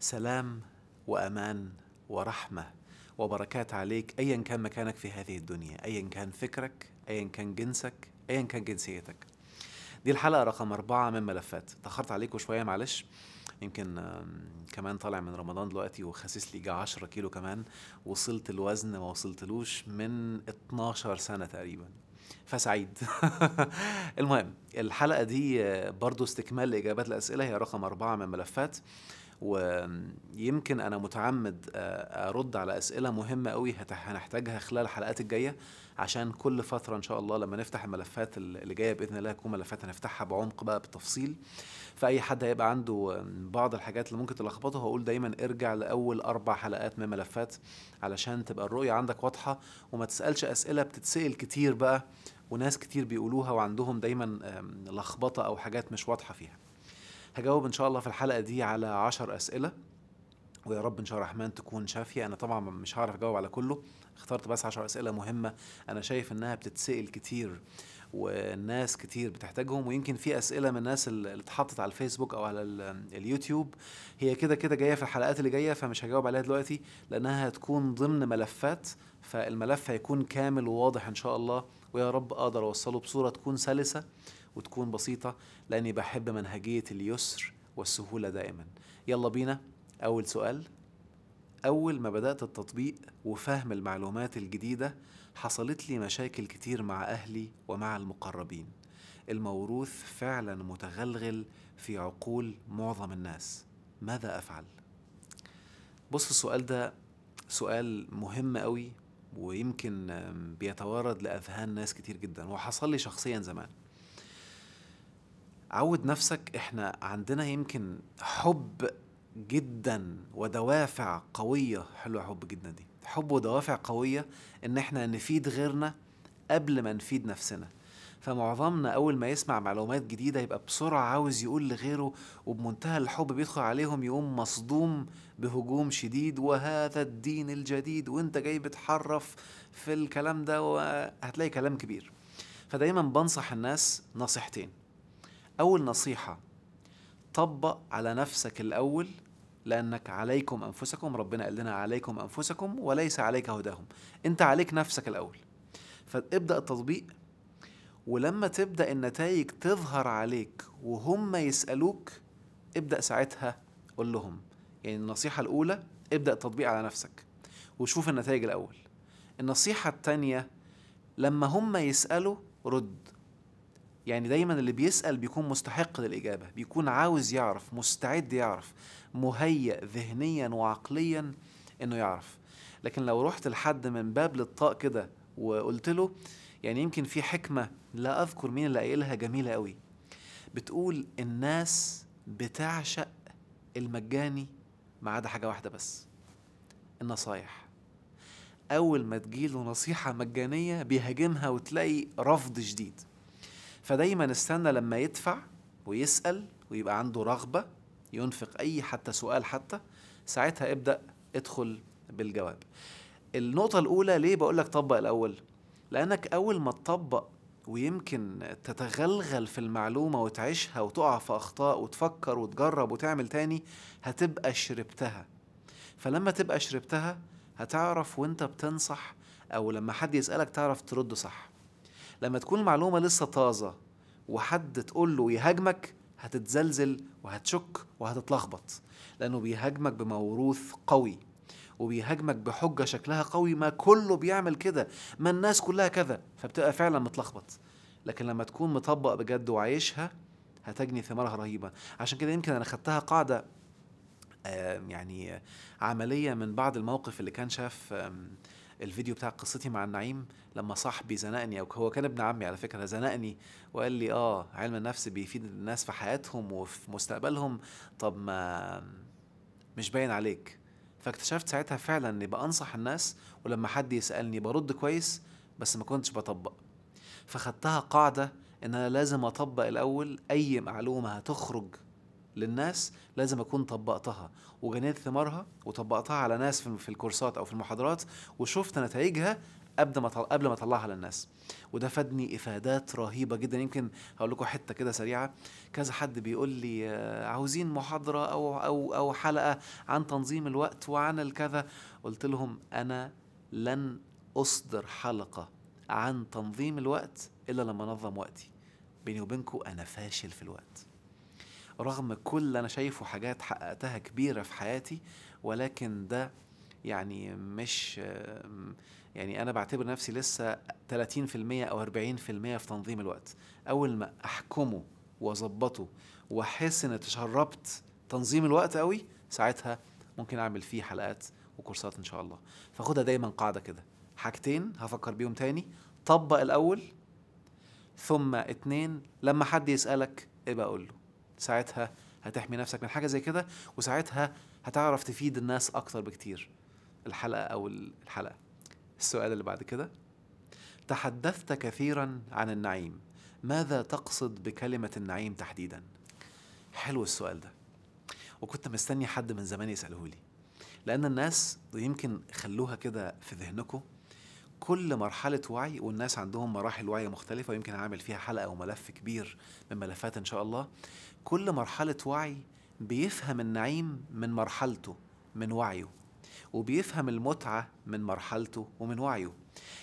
سلام وامان ورحمه وبركات عليك ايا كان مكانك في هذه الدنيا ايا كان فكرك ايا كان جنسك ايا كان جنسيتك دي الحلقه رقم أربعة من ملفات تأخرت عليكم شويه معلش يمكن كمان طالع من رمضان دلوقتي وخاسس لي 10 كيلو كمان وصلت الوزن ما وصلتلوش من 12 سنه تقريبا فسعيد المهم الحلقه دي برضو استكمال لاجابات الاسئله هي رقم أربعة من ملفات ويمكن انا متعمد آه، ارد على اسئله مهمه قوي هنحتاجها خلال الحلقات الجايه عشان كل فتره ان شاء الله لما نفتح الملفات اللي جايه باذن الله تكون ملفات هنفتحها بعمق بقى بالتفصيل فاي حد هيبقى عنده بعض الحاجات اللي ممكن تلخبطه هقول دايما ارجع لاول اربع حلقات من ملفات علشان تبقى الرؤيه عندك واضحه وما تسالش اسئله بتتسال كتير بقى وناس كتير بيقولوها وعندهم دايما لخبطه او حاجات مش واضحه فيها هجاوب ان شاء الله في الحلقه دي على 10 اسئله ويا رب ان شاء الله الرحمن تكون شافيه انا طبعا مش هعرف اجاوب على كله اخترت بس 10 اسئله مهمه انا شايف انها بتتسال كتير والناس كتير بتحتاجهم ويمكن في اسئله من الناس اللي اتحطت على الفيسبوك او على اليوتيوب هي كده كده جايه في الحلقات اللي جايه فمش هجاوب عليها دلوقتي لانها هتكون ضمن ملفات فالملف هيكون كامل وواضح ان شاء الله ويا رب اقدر اوصله بصوره تكون سلسه وتكون بسيطة لأني بحب منهجية اليسر والسهولة دائما يلا بينا أول سؤال أول ما بدأت التطبيق وفهم المعلومات الجديدة حصلت لي مشاكل كتير مع أهلي ومع المقربين الموروث فعلا متغلغل في عقول معظم الناس ماذا أفعل؟ بص السؤال ده سؤال مهم قوي ويمكن بيتوارد لأذهان ناس كتير جدا وحصل لي شخصيا زمان عود نفسك احنا عندنا يمكن حب جدا ودوافع قوية حلوة حب جدا دي حب ودوافع قوية ان احنا نفيد غيرنا قبل ما نفيد نفسنا فمعظمنا أول ما يسمع معلومات جديدة يبقى بسرعة عاوز يقول لغيره وبمنتهى الحب بيدخل عليهم يقوم مصدوم بهجوم شديد وهذا الدين الجديد وانت جاي بتحرف في الكلام ده وهتلاقي كلام كبير فدايما بنصح الناس نصيحتين أول نصيحة طبق على نفسك الأول لأنك عليكم أنفسكم ربنا قال لنا عليكم أنفسكم وليس عليك هداهم أنت عليك نفسك الأول فابدأ التطبيق ولما تبدأ النتائج تظهر عليك وهم يسألوك ابدأ ساعتها قول لهم يعني النصيحة الأولى ابدأ التطبيق على نفسك وشوف النتائج الأول النصيحة الثانية لما هم يسألوا رد يعني دايما اللي بيسأل بيكون مستحق للإجابة بيكون عاوز يعرف مستعد يعرف مهيأ ذهنيا وعقليا إنه يعرف لكن لو رحت لحد من باب للطاق كده وقلت له يعني يمكن في حكمة لا أذكر مين اللي قايلها جميلة قوي بتقول الناس بتعشق المجاني ما عدا حاجة واحدة بس النصايح أول ما تجيله نصيحة مجانية بيهاجمها وتلاقي رفض شديد فدايما استنى لما يدفع ويسأل ويبقى عنده رغبة ينفق أي حتى سؤال حتى ساعتها ابدأ ادخل بالجواب النقطة الأولى ليه بقولك طبق الأول لأنك أول ما تطبق ويمكن تتغلغل في المعلومة وتعيشها وتقع في أخطاء وتفكر وتجرب وتعمل تاني هتبقى شربتها فلما تبقى شربتها هتعرف وانت بتنصح أو لما حد يسألك تعرف ترد صح لما تكون المعلومه لسه طازه وحد تقول له يهاجمك هتتزلزل وهتشك وهتتلخبط لانه بيهاجمك بموروث قوي وبيهاجمك بحجة شكلها قوي ما كله بيعمل كده ما الناس كلها كذا فبتبقى فعلا متلخبط لكن لما تكون مطبق بجد وعايشها هتجني ثمارها رهيبة عشان كده يمكن أنا خدتها قاعدة يعني عملية من بعض الموقف اللي كان شاف الفيديو بتاع قصتي مع النعيم لما صاحبي زنقني او هو كان ابن عمي على فكره زنقني وقال لي اه علم النفس بيفيد الناس في حياتهم وفي مستقبلهم طب ما مش باين عليك فاكتشفت ساعتها فعلا اني بانصح الناس ولما حد يسالني برد كويس بس ما كنتش بطبق فخدتها قاعده ان انا لازم اطبق الاول اي معلومه هتخرج للناس لازم اكون طبقتها وجنيت ثمارها وطبقتها على ناس في الكورسات او في المحاضرات وشفت نتائجها قبل ما قبل ما اطلعها للناس وده فادني افادات رهيبه جدا يمكن هقول لكم حته كده سريعه كذا حد بيقول لي آه، عاوزين محاضره او او او حلقه عن تنظيم الوقت وعن الكذا قلت لهم انا لن اصدر حلقه عن تنظيم الوقت الا لما انظم وقتي بيني وبينكم انا فاشل في الوقت رغم كل اللي انا شايفه حاجات حققتها كبيره في حياتي ولكن ده يعني مش يعني انا بعتبر نفسي لسه 30% او 40% في تنظيم الوقت اول ما احكمه واظبطه واحس ان تشربت تنظيم الوقت قوي ساعتها ممكن اعمل فيه حلقات وكورسات ان شاء الله فخدها دايما قاعده كده حاجتين هفكر بيهم تاني طبق الاول ثم اتنين لما حد يسالك ابقى قول له ساعتها هتحمي نفسك من حاجه زي كده وساعتها هتعرف تفيد الناس اكتر بكتير الحلقه او الحلقه السؤال اللي بعد كده تحدثت كثيرا عن النعيم ماذا تقصد بكلمه النعيم تحديدا حلو السؤال ده وكنت مستني حد من زمان يساله لي لان الناس يمكن خلوها كده في ذهنكم كل مرحلة وعي والناس عندهم مراحل وعي مختلفة ويمكن أعمل فيها حلقة أو ملف كبير من ملفات إن شاء الله كل مرحلة وعي بيفهم النعيم من مرحلته من وعيه وبيفهم المتعة من مرحلته ومن وعيه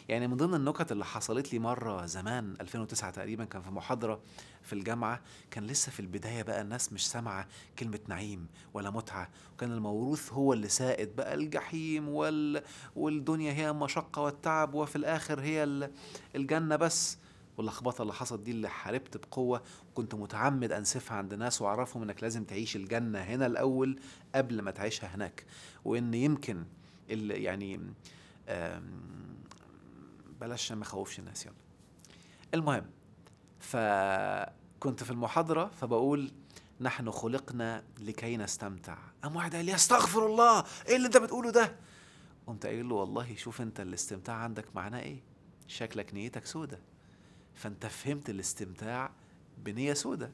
يعني من ضمن النكت اللي حصلت لي مرة زمان 2009 تقريبا كان في محاضرة في الجامعة كان لسه في البداية بقى الناس مش سامعة كلمة نعيم ولا متعة وكان الموروث هو اللي سائد بقى الجحيم وال... والدنيا هي المشقة والتعب وفي الآخر هي الجنة بس واللخبطه اللي حصلت دي اللي حاربت بقوه كنت متعمد انسفها عند ناس واعرفهم انك لازم تعيش الجنه هنا الاول قبل ما تعيشها هناك وان يمكن يعني بلاش ما اخوفش الناس يلا المهم فكنت في المحاضره فبقول نحن خلقنا لكي نستمتع قام واحد قال لي استغفر الله ايه اللي انت بتقوله ده قمت قايل له والله شوف انت الاستمتاع عندك معناه ايه شكلك نيتك سودة فانت فهمت الاستمتاع بنية سودة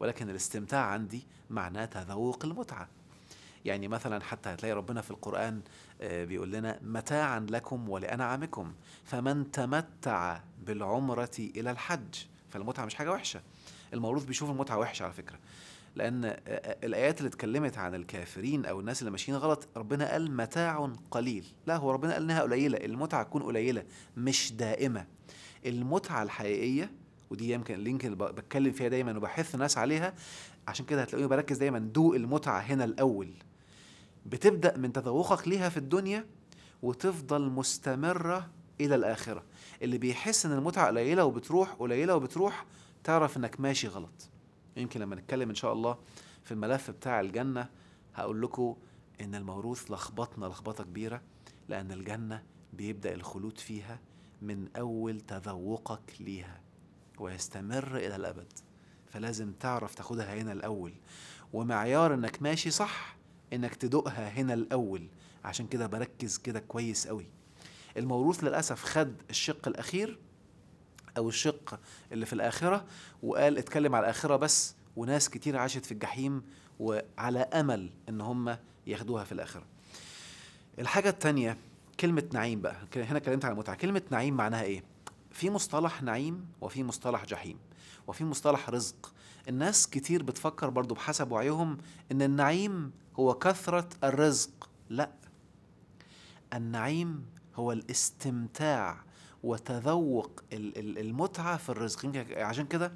ولكن الاستمتاع عندي معناه تذوق المتعة يعني مثلا حتى هتلاقي ربنا في القرآن آه، بيقول لنا متاعا لكم ولأنعامكم فمن تمتع بالعمرة إلى الحج فالمتعة مش حاجة وحشة الموروث بيشوف المتعة وحشة على فكرة لأن آه، آه، الآيات اللي اتكلمت عن الكافرين أو الناس اللي ماشيين غلط ربنا قال متاع قليل لا هو ربنا قال إنها قليلة المتعة تكون قليلة مش دائمة المتعه الحقيقيه ودي يمكن اللينك اللي بتكلم فيها دايما وبحث الناس عليها عشان كده هتلاقوني بركز دايما دوق المتعه هنا الاول بتبدا من تذوقك ليها في الدنيا وتفضل مستمره الى الاخره اللي بيحس ان المتعه قليله وبتروح قليله وبتروح تعرف انك ماشي غلط يمكن لما نتكلم ان شاء الله في الملف بتاع الجنه هقول لكم ان الموروث لخبطنا لخبطه كبيره لان الجنه بيبدا الخلود فيها من أول تذوقك ليها ويستمر إلى الأبد فلازم تعرف تاخدها هنا الأول ومعيار إنك ماشي صح إنك تدوقها هنا الأول عشان كده بركز كده كويس قوي الموروث للأسف خد الشق الأخير أو الشق اللي في الآخرة وقال اتكلم على الآخرة بس وناس كتير عاشت في الجحيم وعلى أمل إن هم ياخدوها في الآخرة الحاجة التانية كلمة نعيم بقى هنا اتكلمت عن المتعة كلمة نعيم معناها ايه؟ في مصطلح نعيم وفي مصطلح جحيم وفي مصطلح رزق الناس كتير بتفكر برضو بحسب وعيهم ان النعيم هو كثرة الرزق لا النعيم هو الاستمتاع وتذوق المتعة في الرزق عشان كده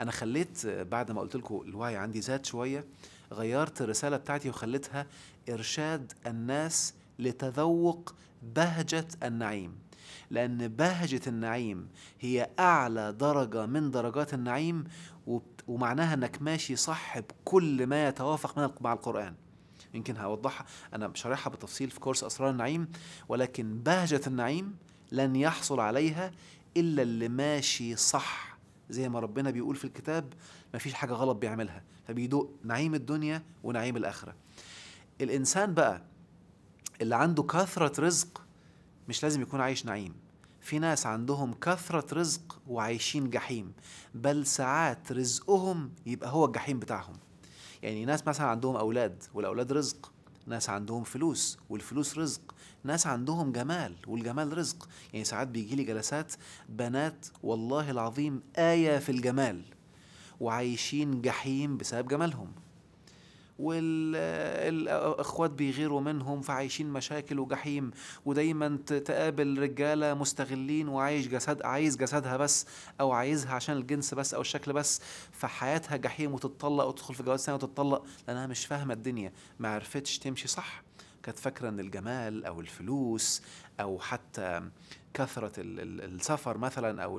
أنا خليت بعد ما قلت لكم الوعي عندي زاد شوية غيرت الرسالة بتاعتي وخليتها إرشاد الناس لتذوق بهجة النعيم لأن بهجة النعيم هي أعلى درجة من درجات النعيم ومعناها أنك ماشي صح بكل ما يتوافق مع القرآن يمكن هوضحها أنا شارحها بالتفصيل في كورس أسرار النعيم ولكن بهجة النعيم لن يحصل عليها إلا اللي ماشي صح زي ما ربنا بيقول في الكتاب مفيش حاجة غلط بيعملها فبيدوق نعيم الدنيا ونعيم الآخرة الإنسان بقى اللي عنده كثرة رزق مش لازم يكون عايش نعيم في ناس عندهم كثرة رزق وعايشين جحيم بل ساعات رزقهم يبقى هو الجحيم بتاعهم يعني ناس مثلا عندهم أولاد والأولاد رزق ناس عندهم فلوس والفلوس رزق ناس عندهم جمال والجمال رزق يعني ساعات بيجي لي جلسات بنات والله العظيم آية في الجمال وعايشين جحيم بسبب جمالهم والاخوات بيغيروا منهم فعايشين مشاكل وجحيم ودايما تقابل رجاله مستغلين وعايش جسد عايز جسدها بس او عايزها عشان الجنس بس او الشكل بس فحياتها جحيم وتتطلق وتدخل في جواز ثاني وتتطلق لانها مش فاهمه الدنيا ما عرفتش تمشي صح كانت فاكره ان الجمال او الفلوس او حتى كثره السفر مثلا او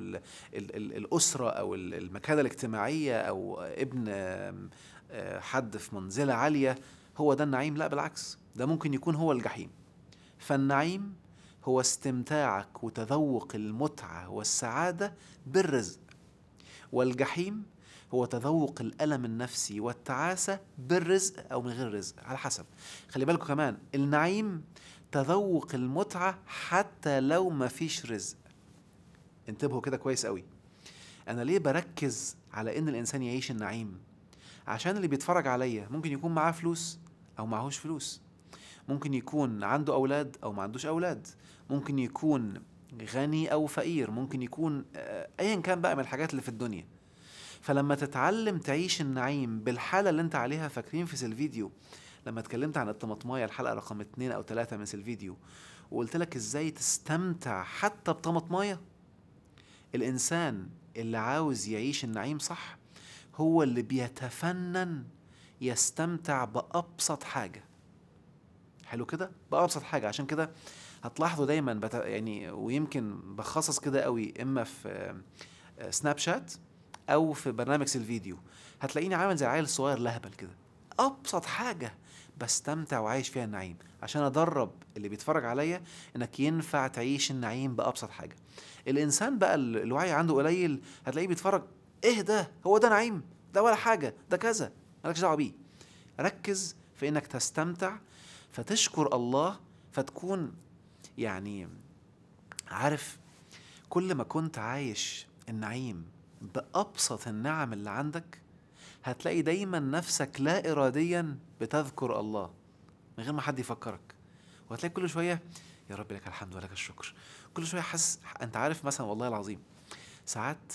الاسره او المكانه الاجتماعيه او ابن حد في منزله عاليه هو ده النعيم لا بالعكس ده ممكن يكون هو الجحيم فالنعيم هو استمتاعك وتذوق المتعه والسعاده بالرزق والجحيم هو تذوق الالم النفسي والتعاسه بالرزق او من غير رزق على حسب خلي بالكم كمان النعيم تذوق المتعه حتى لو ما فيش رزق انتبهوا كده كويس قوي انا ليه بركز على ان الانسان يعيش النعيم عشان اللي بيتفرج عليا ممكن يكون معاه فلوس او معهوش فلوس ممكن يكون عنده اولاد او ما عندوش اولاد ممكن يكون غني او فقير ممكن يكون آه، ايا كان بقى من الحاجات اللي في الدنيا فلما تتعلم تعيش النعيم بالحالة اللي انت عليها فاكرين في سلفيديو لما اتكلمت عن الطماطمايه الحلقة رقم اتنين او تلاتة من سلفيديو وقلت لك ازاي تستمتع حتى بطماطمايه الانسان اللي عاوز يعيش النعيم صح هو اللي بيتفنن يستمتع بأبسط حاجة حلو كده بأبسط حاجة عشان كده هتلاحظوا دايما بت... يعني ويمكن بخصص كده قوي اما في سناب شات او في برنامج الفيديو هتلاقيني عامل زي العيل الصغير لهبل كده ابسط حاجه بستمتع وعايش فيها النعيم عشان ادرب اللي بيتفرج عليا انك ينفع تعيش النعيم بابسط حاجه الانسان بقى الوعي عنده قليل هتلاقيه بيتفرج ايه ده هو ده نعيم ده ولا حاجه ده كذا مالكش دعوه بيه ركز في انك تستمتع فتشكر الله فتكون يعني عارف كل ما كنت عايش النعيم بابسط النعم اللي عندك هتلاقي دايما نفسك لا اراديا بتذكر الله من غير ما حد يفكرك وهتلاقي كل شويه يا رب لك الحمد ولك الشكر كل شويه حاسس انت عارف مثلا والله العظيم ساعات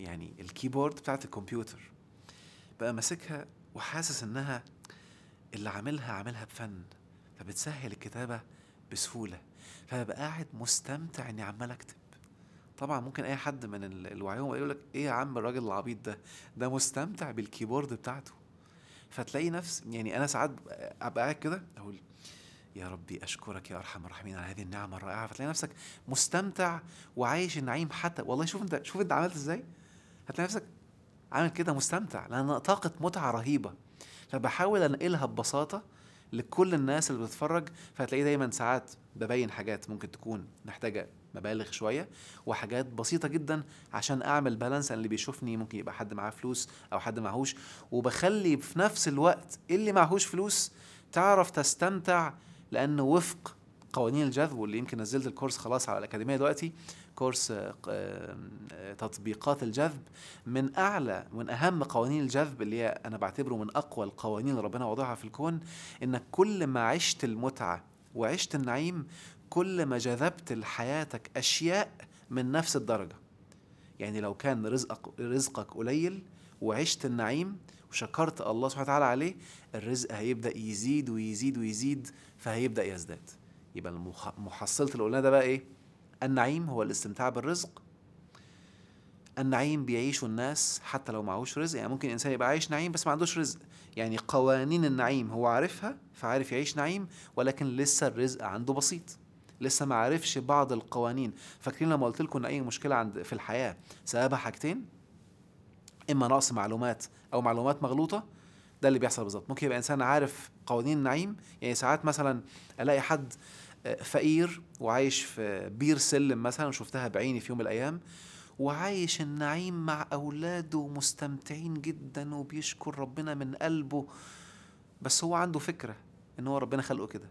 يعني الكيبورد بتاعت الكمبيوتر بقى ماسكها وحاسس انها اللي عاملها عاملها بفن فبتسهل الكتابة بسهولة فببقى قاعد مستمتع اني عمال اكتب طبعا ممكن اي حد من الوعيهم يقول لك ايه يا عم الراجل العبيط ده ده مستمتع بالكيبورد بتاعته فتلاقي نفس يعني انا ساعات ابقى قاعد كده اقول يا ربي اشكرك يا ارحم الراحمين على هذه النعمه الرائعه فتلاقي نفسك مستمتع وعايش النعيم حتى والله شوف انت شوف انت عملت ازاي هتلاقي نفسك عامل كده مستمتع لان طاقه متعه رهيبه فبحاول انقلها ببساطه لكل الناس اللي بتتفرج فهتلاقيه دايما ساعات ببين حاجات ممكن تكون محتاجه مبالغ شويه وحاجات بسيطه جدا عشان اعمل بالانس اللي بيشوفني ممكن يبقى حد معاه فلوس او حد معهوش وبخلي في نفس الوقت اللي معهوش فلوس تعرف تستمتع لان وفق قوانين الجذب واللي يمكن نزلت الكورس خلاص على الاكاديميه دلوقتي كورس آه، تطبيقات الجذب من اعلى ومن اهم قوانين الجذب اللي هي انا بعتبره من اقوى القوانين اللي ربنا وضعها في الكون انك كل ما عشت المتعه وعشت النعيم كل ما جذبت لحياتك اشياء من نفس الدرجه يعني لو كان رزقك رزقك قليل وعشت النعيم وشكرت الله سبحانه وتعالى عليه الرزق هيبدا يزيد ويزيد ويزيد فهيبدا يزداد يبقى محصلة الاولى ده بقى ايه النعيم هو الاستمتاع بالرزق النعيم بيعيشه الناس حتى لو معهوش رزق يعني ممكن الانسان يبقى عايش نعيم بس ما عندوش رزق يعني قوانين النعيم هو عارفها فعارف يعيش نعيم ولكن لسه الرزق عنده بسيط لسه ما عارفش بعض القوانين فاكرين لما قلت لكم ان اي مشكله عند في الحياه سببها حاجتين اما نقص معلومات او معلومات مغلوطه ده اللي بيحصل بالظبط ممكن يبقى انسان عارف قوانين النعيم يعني ساعات مثلا الاقي حد فقير وعايش في بير سلم مثلا شفتها بعيني في يوم من الايام وعايش النعيم مع اولاده ومستمتعين جدا وبيشكر ربنا من قلبه بس هو عنده فكره ان هو ربنا خلقه كده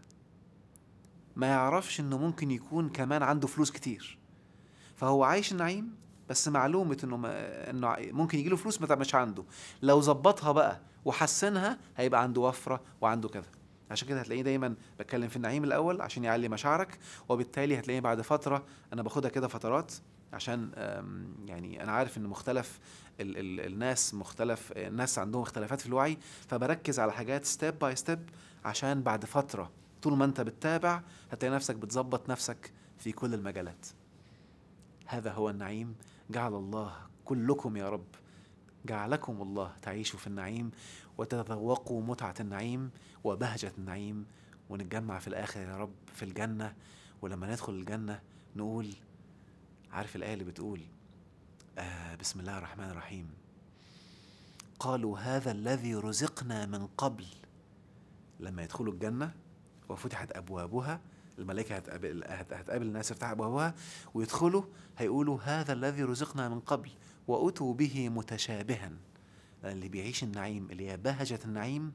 ما يعرفش انه ممكن يكون كمان عنده فلوس كتير فهو عايش النعيم بس معلومه انه ما انه ممكن يجيله فلوس ما مش عنده لو ظبطها بقى وحسنها هيبقى عنده وفره وعنده كذا عشان كده هتلاقيني دايما بتكلم في النعيم الاول عشان يعلي مشاعرك وبالتالي هتلاقيني بعد فتره انا باخدها كده فترات عشان يعني انا عارف ان مختلف الـ الـ الناس مختلف الناس عندهم اختلافات في الوعي فبركز على حاجات ستيب باي ستيب عشان بعد فتره طول ما انت بتتابع هتلاقي نفسك بتظبط نفسك في كل المجالات هذا هو النعيم جعل الله كلكم يا رب جعلكم الله تعيشوا في النعيم وتذوقوا متعة النعيم وبهجة النعيم ونتجمع في الآخر يا رب في الجنة ولما ندخل الجنة نقول عارف الآية اللي بتقول آه بسم الله الرحمن الرحيم قالوا هذا الذي رزقنا من قبل لما يدخلوا الجنة وفتحت أبوابها الملائكة هتقابل, هتقابل الناس يفتح أبوابها ويدخلوا هيقولوا هذا الذي رزقنا من قبل وأتوا به متشابها اللي بيعيش النعيم اللي هي بهجة النعيم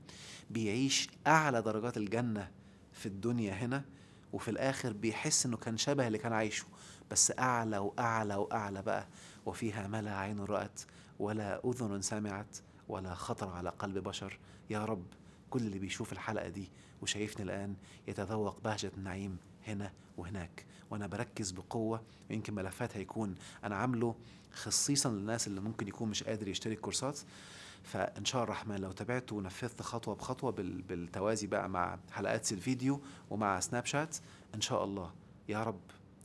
بيعيش أعلى درجات الجنة في الدنيا هنا وفي الآخر بيحس إنه كان شبه اللي كان عايشه بس أعلى وأعلى وأعلى بقى وفيها ما لا عين رأت ولا أذن سمعت ولا خطر على قلب بشر يا رب كل اللي بيشوف الحلقة دي وشايفني الآن يتذوق بهجة النعيم هنا وهناك وأنا بركز بقوة يمكن ملفات هيكون أنا عامله خصيصا للناس اللي ممكن يكون مش قادر يشتري الكورسات فان شاء الرحمن لو تابعت ونفذت خطوه بخطوه بالتوازي بقى مع حلقات الفيديو ومع سناب شات ان شاء الله يا رب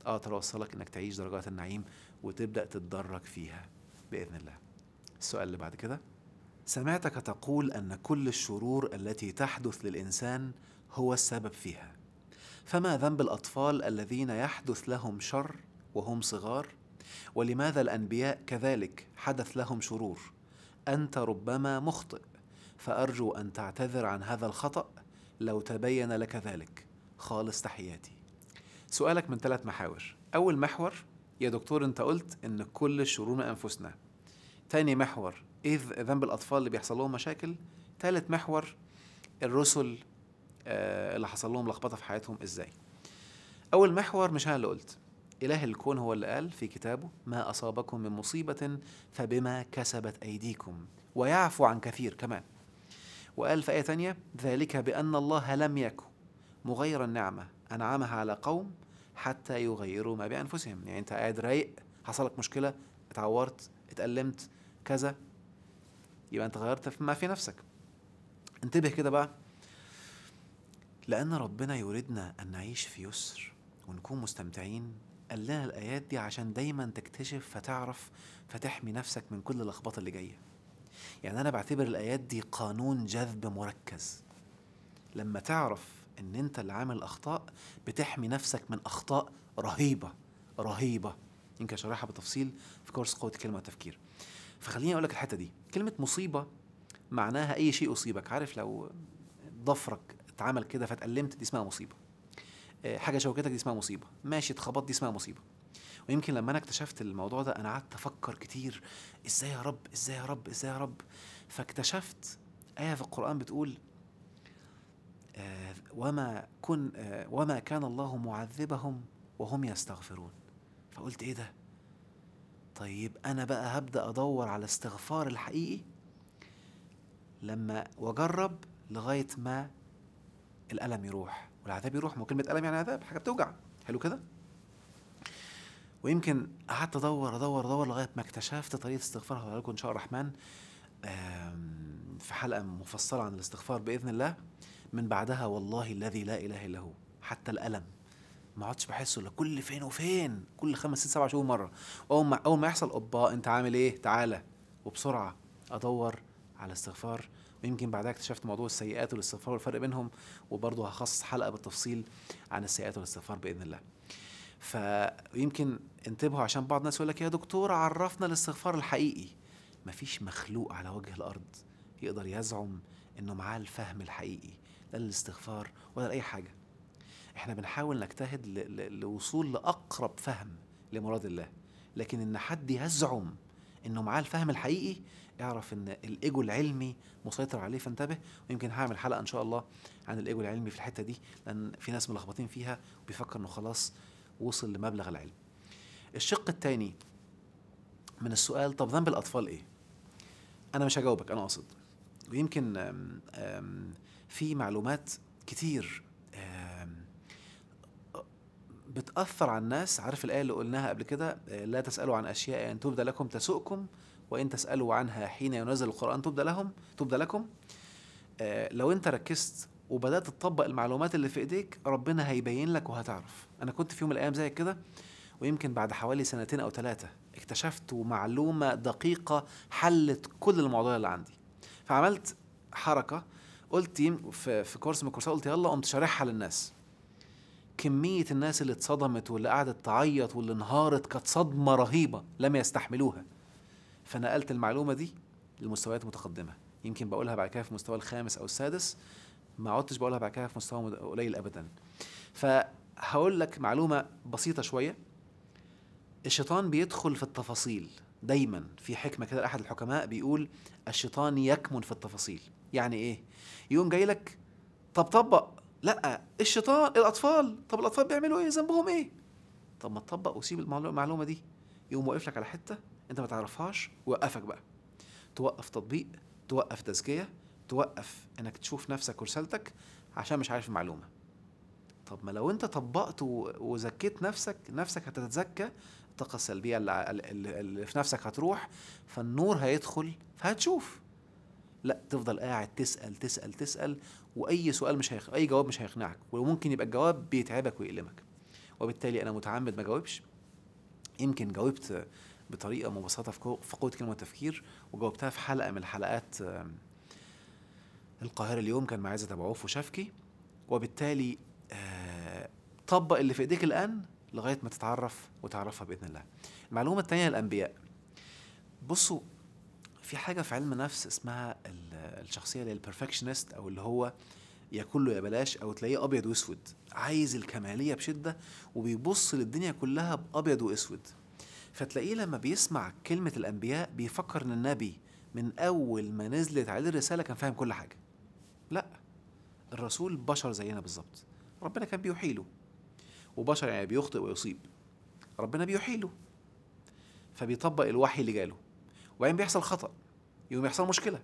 اقدر اوصلك انك تعيش درجات النعيم وتبدا تتدرج فيها باذن الله السؤال اللي بعد كده سمعتك تقول ان كل الشرور التي تحدث للانسان هو السبب فيها فما ذنب الاطفال الذين يحدث لهم شر وهم صغار ولماذا الانبياء كذلك حدث لهم شرور انت ربما مخطئ فارجو ان تعتذر عن هذا الخطا لو تبين لك ذلك خالص تحياتي سؤالك من ثلاث محاور اول محور يا دكتور انت قلت ان كل الشرور من انفسنا تاني محور ايه ذنب الاطفال اللي بيحصل لهم مشاكل تالت محور الرسل آه، اللي حصل لهم لخبطه في حياتهم ازاي اول محور مش انا اللي قلت إله الكون هو اللي قال في كتابه ما أصابكم من مصيبة فبما كسبت أيديكم ويعفو عن كثير كمان وقال في آية ثانية ذلك بأن الله لم يكن مغير النعمة أنعمها على قوم حتى يغيروا ما بأنفسهم يعني أنت قاعد رايق حصلك مشكلة اتعورت اتألمت كذا يبقى أنت غيرت ما في نفسك انتبه كده بقى لأن ربنا يريدنا أن نعيش في يسر ونكون مستمتعين قال لنا الآيات دي عشان دايما تكتشف فتعرف فتحمي نفسك من كل اللخبطة اللي جاية يعني أنا بعتبر الآيات دي قانون جذب مركز لما تعرف إن أنت اللي عامل أخطاء بتحمي نفسك من أخطاء رهيبة رهيبة يمكن أشرحها بالتفصيل في كورس قوة الكلمة والتفكير فخليني أقول لك الحتة دي كلمة مصيبة معناها أي شيء أصيبك عارف لو ضفرك اتعمل كده فتألمت دي اسمها مصيبة آه، حاجه شوكتك دي اسمها مصيبه ماشي اتخبطت دي اسمها مصيبه ويمكن لما انا اكتشفت الموضوع ده انا قعدت افكر كتير ازاي يا رب ازاي يا رب ازاي يا رب فاكتشفت ايه في القران بتقول آه، وما كن آه، وما كان الله معذبهم وهم يستغفرون فقلت ايه ده طيب انا بقى هبدا ادور على الاستغفار الحقيقي لما واجرب لغايه ما الالم يروح والعذاب يروح وكلمة كلمه الم يعني عذاب حاجه بتوجع حلو كده ويمكن قعدت ادور ادور ادور لغايه ما اكتشفت طريقه استغفار هقولها لكم ان شاء الله الرحمن في حلقه مفصله عن الاستغفار باذن الله من بعدها والله الذي لا اله الا هو حتى الالم ما عدتش بحسه الا كل فين وفين كل خمس ست سبع شهور مره اول ما اول ما يحصل اوبا انت عامل ايه تعالى وبسرعه ادور على استغفار ويمكن بعدها اكتشفت موضوع السيئات والاستغفار والفرق بينهم وبرضه هخصص حلقه بالتفصيل عن السيئات والاستغفار باذن الله فيمكن انتبهوا عشان بعض الناس يقول لك يا دكتور عرفنا الاستغفار الحقيقي مفيش مخلوق على وجه الارض يقدر يزعم انه معاه الفهم الحقيقي لا للاستغفار ولا لاي حاجه احنا بنحاول نجتهد لوصول لاقرب فهم لمراد الله لكن ان حد يزعم انه معاه الفهم الحقيقي اعرف ان الايجو العلمي مسيطر عليه فانتبه ويمكن هعمل حلقه ان شاء الله عن الايجو العلمي في الحته دي لان في ناس ملخبطين فيها وبيفكر انه خلاص وصل لمبلغ العلم الشق الثاني من السؤال طب ذنب الاطفال ايه انا مش هجاوبك انا اقصد ويمكن في معلومات كتير بتأثر على الناس عارف الآية اللي قلناها قبل كده آه، لا تسألوا عن أشياء أن يعني تبدى لكم تسؤكم وإن تسألوا عنها حين ينزل القرآن تبدى لهم تبدى لكم آه لو أنت ركزت وبدأت تطبق المعلومات اللي في إيديك ربنا هيبين لك وهتعرف أنا كنت في يوم من الأيام زي كده ويمكن بعد حوالي سنتين أو ثلاثة اكتشفت معلومة دقيقة حلت كل الموضوع اللي عندي فعملت حركة قلت في, في كورس من الكورسات قلت يلا قمت شارحها للناس كمية الناس اللي اتصدمت واللي قعدت تعيط واللي انهارت كانت صدمة رهيبة لم يستحملوها فنقلت المعلومه دي لمستويات متقدمه يمكن بقولها بعد كده في المستوى الخامس او السادس ما عدتش بقولها بعد كده في مستوى قليل ابدا فهقول لك معلومه بسيطه شويه الشيطان بيدخل في التفاصيل دايما في حكمه كده لاحد الحكماء بيقول الشيطان يكمن في التفاصيل يعني ايه يقوم جاي لك طب طبق لا الشيطان الاطفال طب الاطفال بيعملوا ايه ذنبهم ايه طب ما تطبق وسيب المعلومه دي يقوم واقف لك على حته انت ما تعرفهاش وقفك بقى توقف تطبيق توقف تزكيه توقف انك تشوف نفسك ورسالتك عشان مش عارف المعلومه طب ما لو انت طبقت وزكيت نفسك نفسك هتتزكى الطاقه السلبيه اللي, في نفسك هتروح فالنور هيدخل فهتشوف لا تفضل قاعد تسال تسال تسال واي سؤال مش هيخ... اي جواب مش هيقنعك وممكن يبقى الجواب بيتعبك ويألمك وبالتالي انا متعمد ما جاوبش يمكن جاوبت بطريقه مبسطه في قوه كلمه والتفكير وجاوبتها في حلقه من الحلقات آه، القاهره اليوم كان مع عزت ابو عوف وشفكي وبالتالي آه، طبق اللي في ايديك الان لغايه ما تتعرف وتعرفها باذن الله. المعلومه الثانيه الانبياء. بصوا في حاجه في علم النفس اسمها الشخصيه اللي هي البرفكشنست او اللي هو يا كله يا بلاش او تلاقيه ابيض واسود عايز الكماليه بشده وبيبص للدنيا كلها بابيض واسود فتلاقيه لما بيسمع كلمة الأنبياء بيفكر إن النبي من أول ما نزلت عليه الرسالة كان فاهم كل حاجة لا الرسول بشر زينا بالظبط ربنا كان بيوحي له وبشر يعني بيخطئ ويصيب ربنا بيوحي له فبيطبق الوحي اللي جاله وبعدين بيحصل خطأ يقوم يحصل مشكلة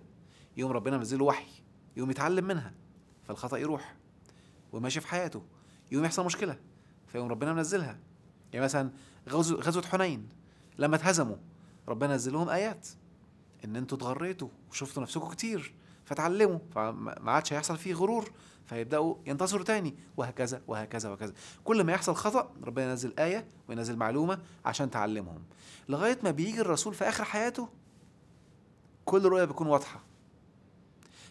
يقوم ربنا منزله وحي يقوم يتعلم منها فالخطأ يروح وماشي في حياته يقوم يحصل مشكلة فيقوم ربنا منزلها يعني مثلا غزوة حنين لما اتهزموا ربنا نزل لهم ايات ان انتوا اتغريتوا وشفتوا نفسكم كتير فتعلموا فما عادش هيحصل فيه غرور فيبداوا ينتصروا تاني وهكذا وهكذا وهكذا كل ما يحصل خطا ربنا ينزل ايه وينزل معلومه عشان تعلمهم لغايه ما بيجي الرسول في اخر حياته كل رؤيه بتكون واضحه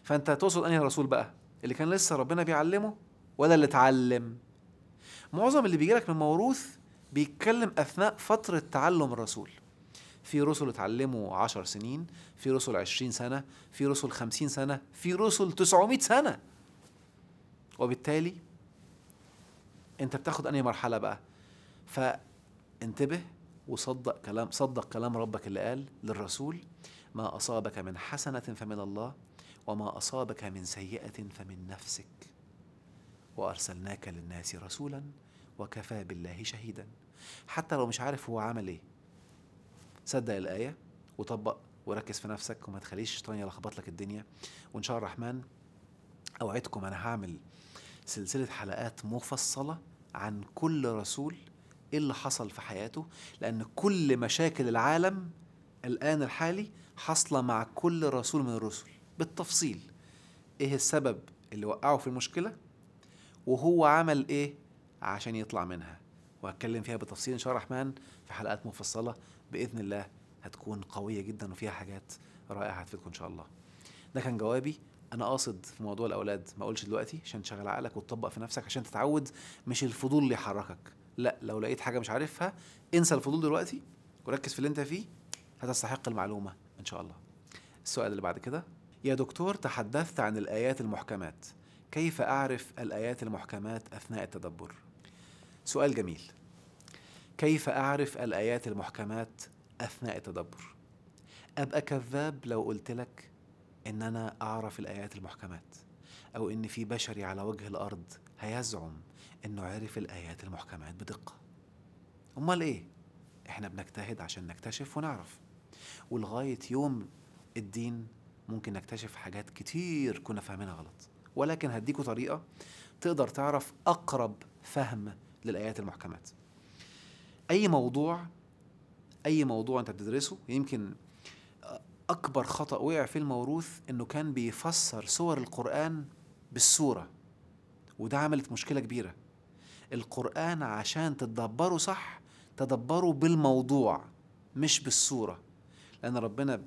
فانت تقصد انهي الرسول بقى اللي كان لسه ربنا بيعلمه ولا اللي اتعلم معظم اللي لك من موروث بيتكلم أثناء فترة تعلم الرسول في رسل اتعلموا عشر سنين في رسل عشرين سنة في رسل خمسين سنة في رسل تسعمائة سنة وبالتالي انت بتاخد أنهي مرحلة بقى فانتبه وصدق كلام صدق كلام ربك اللي قال للرسول ما أصابك من حسنة فمن الله وما أصابك من سيئة فمن نفسك وأرسلناك للناس رسولا وكفى بالله شهيدا حتى لو مش عارف هو عمل ايه صدق الآية وطبق وركز في نفسك وما تخليش الشيطان يلخبط لك الدنيا وإن شاء الرحمن أوعدكم أنا هعمل سلسلة حلقات مفصلة عن كل رسول إيه اللي حصل في حياته لأن كل مشاكل العالم الآن الحالي حاصلة مع كل رسول من الرسل بالتفصيل إيه السبب اللي وقعه في المشكلة وهو عمل إيه عشان يطلع منها وهتكلم فيها بالتفصيل ان شاء الله الرحمن في حلقات مفصله باذن الله هتكون قويه جدا وفيها حاجات رائعه هتفيدكم ان شاء الله ده كان جوابي انا قاصد في موضوع الاولاد ما اقولش دلوقتي عشان تشغل عقلك وتطبق في نفسك عشان تتعود مش الفضول اللي يحركك لا لو لقيت حاجه مش عارفها انسى الفضول دلوقتي وركز في اللي انت فيه هتستحق المعلومه ان شاء الله السؤال اللي بعد كده يا دكتور تحدثت عن الايات المحكمات كيف اعرف الايات المحكمات اثناء التدبر سؤال جميل كيف أعرف الآيات المحكمات أثناء التدبر؟ أبقى كذاب لو قلت لك إن أنا أعرف الآيات المحكمات أو إن في بشري على وجه الأرض هيزعم إنه عرف الآيات المحكمات بدقة أمال إيه؟ إحنا بنجتهد عشان نكتشف ونعرف ولغاية يوم الدين ممكن نكتشف حاجات كتير كنا فاهمينها غلط ولكن هديكوا طريقة تقدر تعرف أقرب فهم للايات المحكمات اي موضوع اي موضوع انت بتدرسه يمكن اكبر خطا وقع في الموروث انه كان بيفسر سور القران بالسوره وده عملت مشكله كبيره القران عشان تدبره صح تدبره بالموضوع مش بالسوره لان ربنا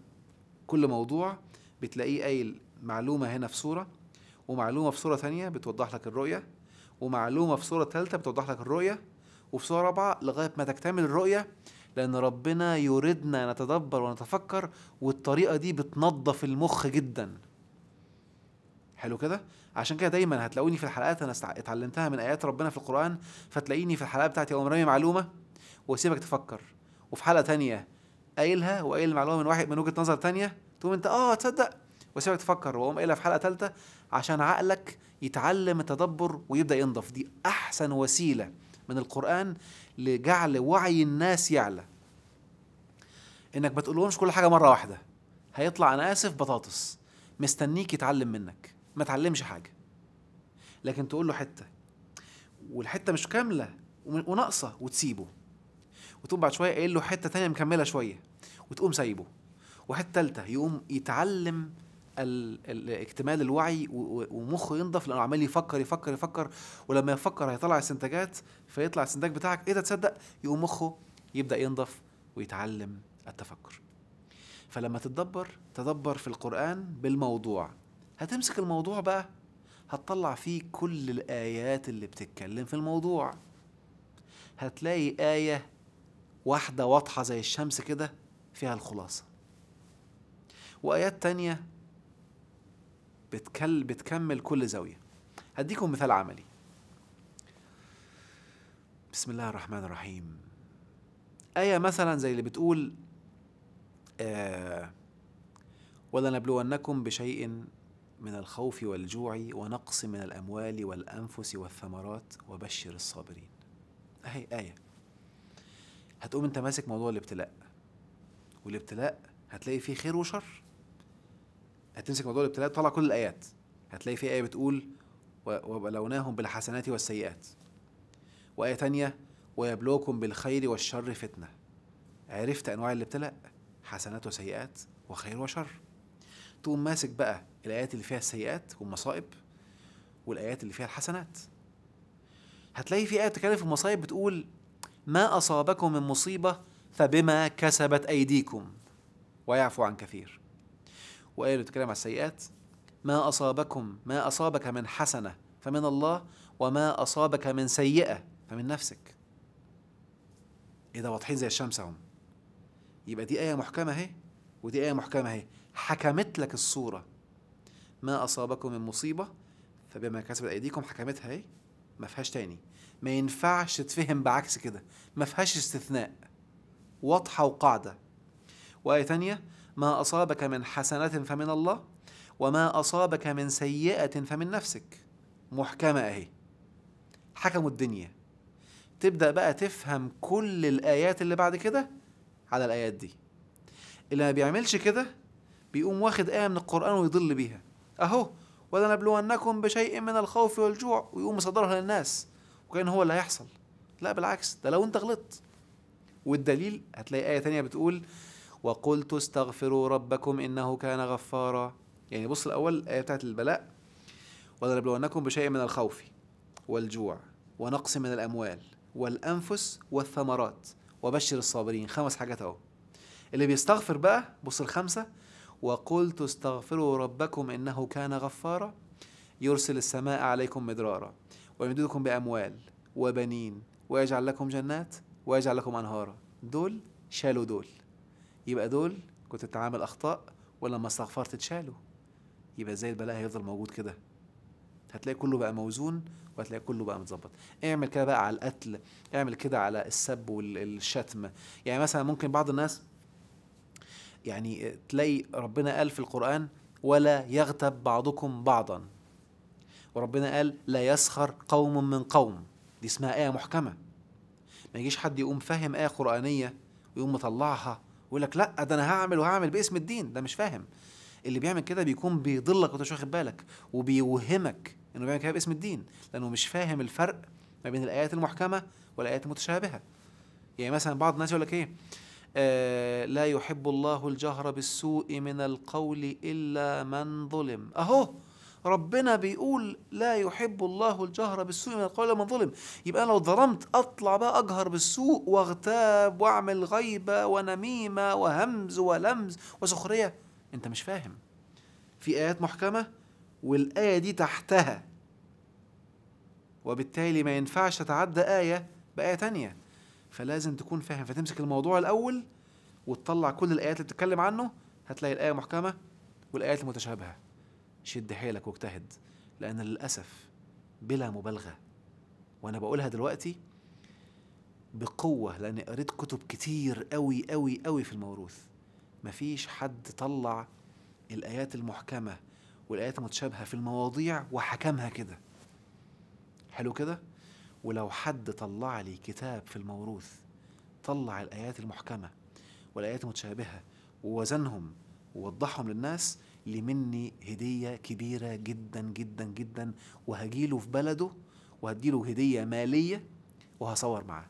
كل موضوع بتلاقيه قايل معلومه هنا في سوره ومعلومه في سوره ثانيه بتوضح لك الرؤيه ومعلومه في صوره ثالثه بتوضح لك الرؤيه وفي صوره رابعه لغايه ما تكتمل الرؤيه لان ربنا يريدنا نتدبر ونتفكر والطريقه دي بتنظف المخ جدا حلو كده عشان كده دايما هتلاقوني في الحلقات انا اتعلمتها من ايات ربنا في القران فتلاقيني في الحلقه بتاعتي اقوم رامي معلومه واسيبك تفكر وفي حلقه تانية قايلها وقايل المعلومه من واحد من وجهه نظر تانية تقوم انت اه تصدق واسيبك تفكر واقوم قايلها في حلقه ثالثه عشان عقلك يتعلم التدبر ويبدا ينضف دي احسن وسيله من القران لجعل وعي الناس يعلى انك ما تقولهمش كل حاجه مره واحده هيطلع انا اسف بطاطس مستنيك يتعلم منك ما تعلمش حاجه لكن تقول له حته والحته مش كامله وناقصه وتسيبه وتقوم بعد شويه قايل له حته تانية مكمله شويه وتقوم سايبه وحته تالته يقوم يتعلم اكتمال الوعي ومخه ينضف لانه عمال يفكر يفكر يفكر ولما يفكر هيطلع استنتاجات فيطلع الاستنتاج بتاعك ايه ده تصدق يقوم مخه يبدا ينضف ويتعلم التفكر فلما تتدبر تدبر في القران بالموضوع هتمسك الموضوع بقى هتطلع فيه كل الايات اللي بتتكلم في الموضوع هتلاقي ايه واحده واضحه زي الشمس كده فيها الخلاصه وايات تانيه بتكل بتكمل كل زاوية هديكم مثال عملي بسم الله الرحمن الرحيم آية مثلا زي اللي بتقول آه ولنبلونكم بشيء من الخوف والجوع ونقص من الأموال والأنفس والثمرات وبشر الصابرين أهي آية هتقوم أنت ماسك موضوع الابتلاء والابتلاء هتلاقي فيه خير وشر هتمسك موضوع الابتلاء تطلع كل الايات هتلاقي في ايه بتقول وبلوناهم بالحسنات والسيئات وايه تانية ويبلوكم بالخير والشر فتنه عرفت انواع الابتلاء حسنات وسيئات وخير وشر تقوم ماسك بقى الايات اللي فيها السيئات والمصائب والايات اللي فيها الحسنات هتلاقي في ايه بتتكلم في المصائب بتقول ما اصابكم من مصيبه فبما كسبت ايديكم ويعفو عن كثير وآية بتتكلم على السيئات ما أصابكم ما أصابك من حسنة فمن الله وما أصابك من سيئة فمن نفسك إيه ده واضحين زي الشمس هم يبقى دي آية محكمة أهي ودي آية محكمة أهي حكمت لك الصورة ما أصابكم من مصيبة فبما كسبت أيديكم حكمتها أهي ما فيهاش تاني ما ينفعش تتفهم بعكس كده ما فيهاش استثناء واضحة وقاعدة وآية تانية ما أصابك من حسنة فمن الله وما أصابك من سيئة فمن نفسك محكمة أهي حكموا الدنيا تبدأ بقى تفهم كل الآيات اللي بعد كده على الآيات دي اللي ما بيعملش كده بيقوم واخد آية من القرآن ويضل بيها أهو ولنبلونكم بشيء من الخوف والجوع ويقوم مصدرها للناس وكان هو اللي هيحصل لا بالعكس ده لو انت غلطت والدليل هتلاقي آية تانية بتقول وقلت استغفروا ربكم إنه كان غفارا يعني بص الأول الآية بتاعت البلاء ولنبلونكم بشيء من الخوف والجوع ونقص من الأموال والأنفس والثمرات وبشر الصابرين خمس حاجات أهو اللي بيستغفر بقى بص الخمسة وقلت استغفروا ربكم إنه كان غفارا يرسل السماء عليكم مدرارا ويمددكم بأموال وبنين ويجعل لكم جنات ويجعل لكم أنهارا دول شالوا دول يبقى دول كنت بتعامل اخطاء ولما استغفرت اتشالوا يبقى زي البلاء هيفضل موجود كده هتلاقي كله بقى موزون وهتلاقي كله بقى متظبط اعمل كده بقى على القتل اعمل كده على السب والشتم يعني مثلا ممكن بعض الناس يعني تلاقي ربنا قال في القرآن ولا يغتب بعضكم بعضا وربنا قال لا يسخر قوم من قوم دي اسمها آية محكمة ما يجيش حد يقوم فاهم آية قرآنية ويقوم مطلعها يقول لك لا ده انا هعمل وهعمل باسم الدين ده مش فاهم اللي بيعمل كده بيكون بيضلك وانت مش واخد بالك وبيوهمك انه بيعمل كده باسم الدين لانه مش فاهم الفرق ما بين الايات المحكمه والايات المتشابهه يعني مثلا بعض الناس يقول لك ايه آه لا يحب الله الجهر بالسوء من القول الا من ظلم اهو ربنا بيقول لا يحب الله الجهر بالسوء من القول من ظلم يبقى انا لو ظلمت اطلع بقى اجهر بالسوء واغتاب واعمل غيبه ونميمه وهمز ولمز وسخريه انت مش فاهم في ايات محكمه والايه دي تحتها وبالتالي ما ينفعش تتعدى ايه بايه تانية فلازم تكون فاهم فتمسك الموضوع الاول وتطلع كل الايات اللي بتتكلم عنه هتلاقي الايه محكمه والايات المتشابهه شد حيلك واجتهد لأن للأسف بلا مبالغة وأنا بقولها دلوقتي بقوة لأني قريت كتب كتير أوي أوي أوي في الموروث مفيش حد طلع الآيات المحكمة والآيات المتشابهة في المواضيع وحكمها كده حلو كده ولو حد طلع لي كتاب في الموروث طلع الآيات المحكمة والآيات المتشابهة ووزنهم ووضحهم للناس لي مني هديه كبيره جدا جدا جدا وهجيله في بلده وهديله هديه ماليه وهصور معاه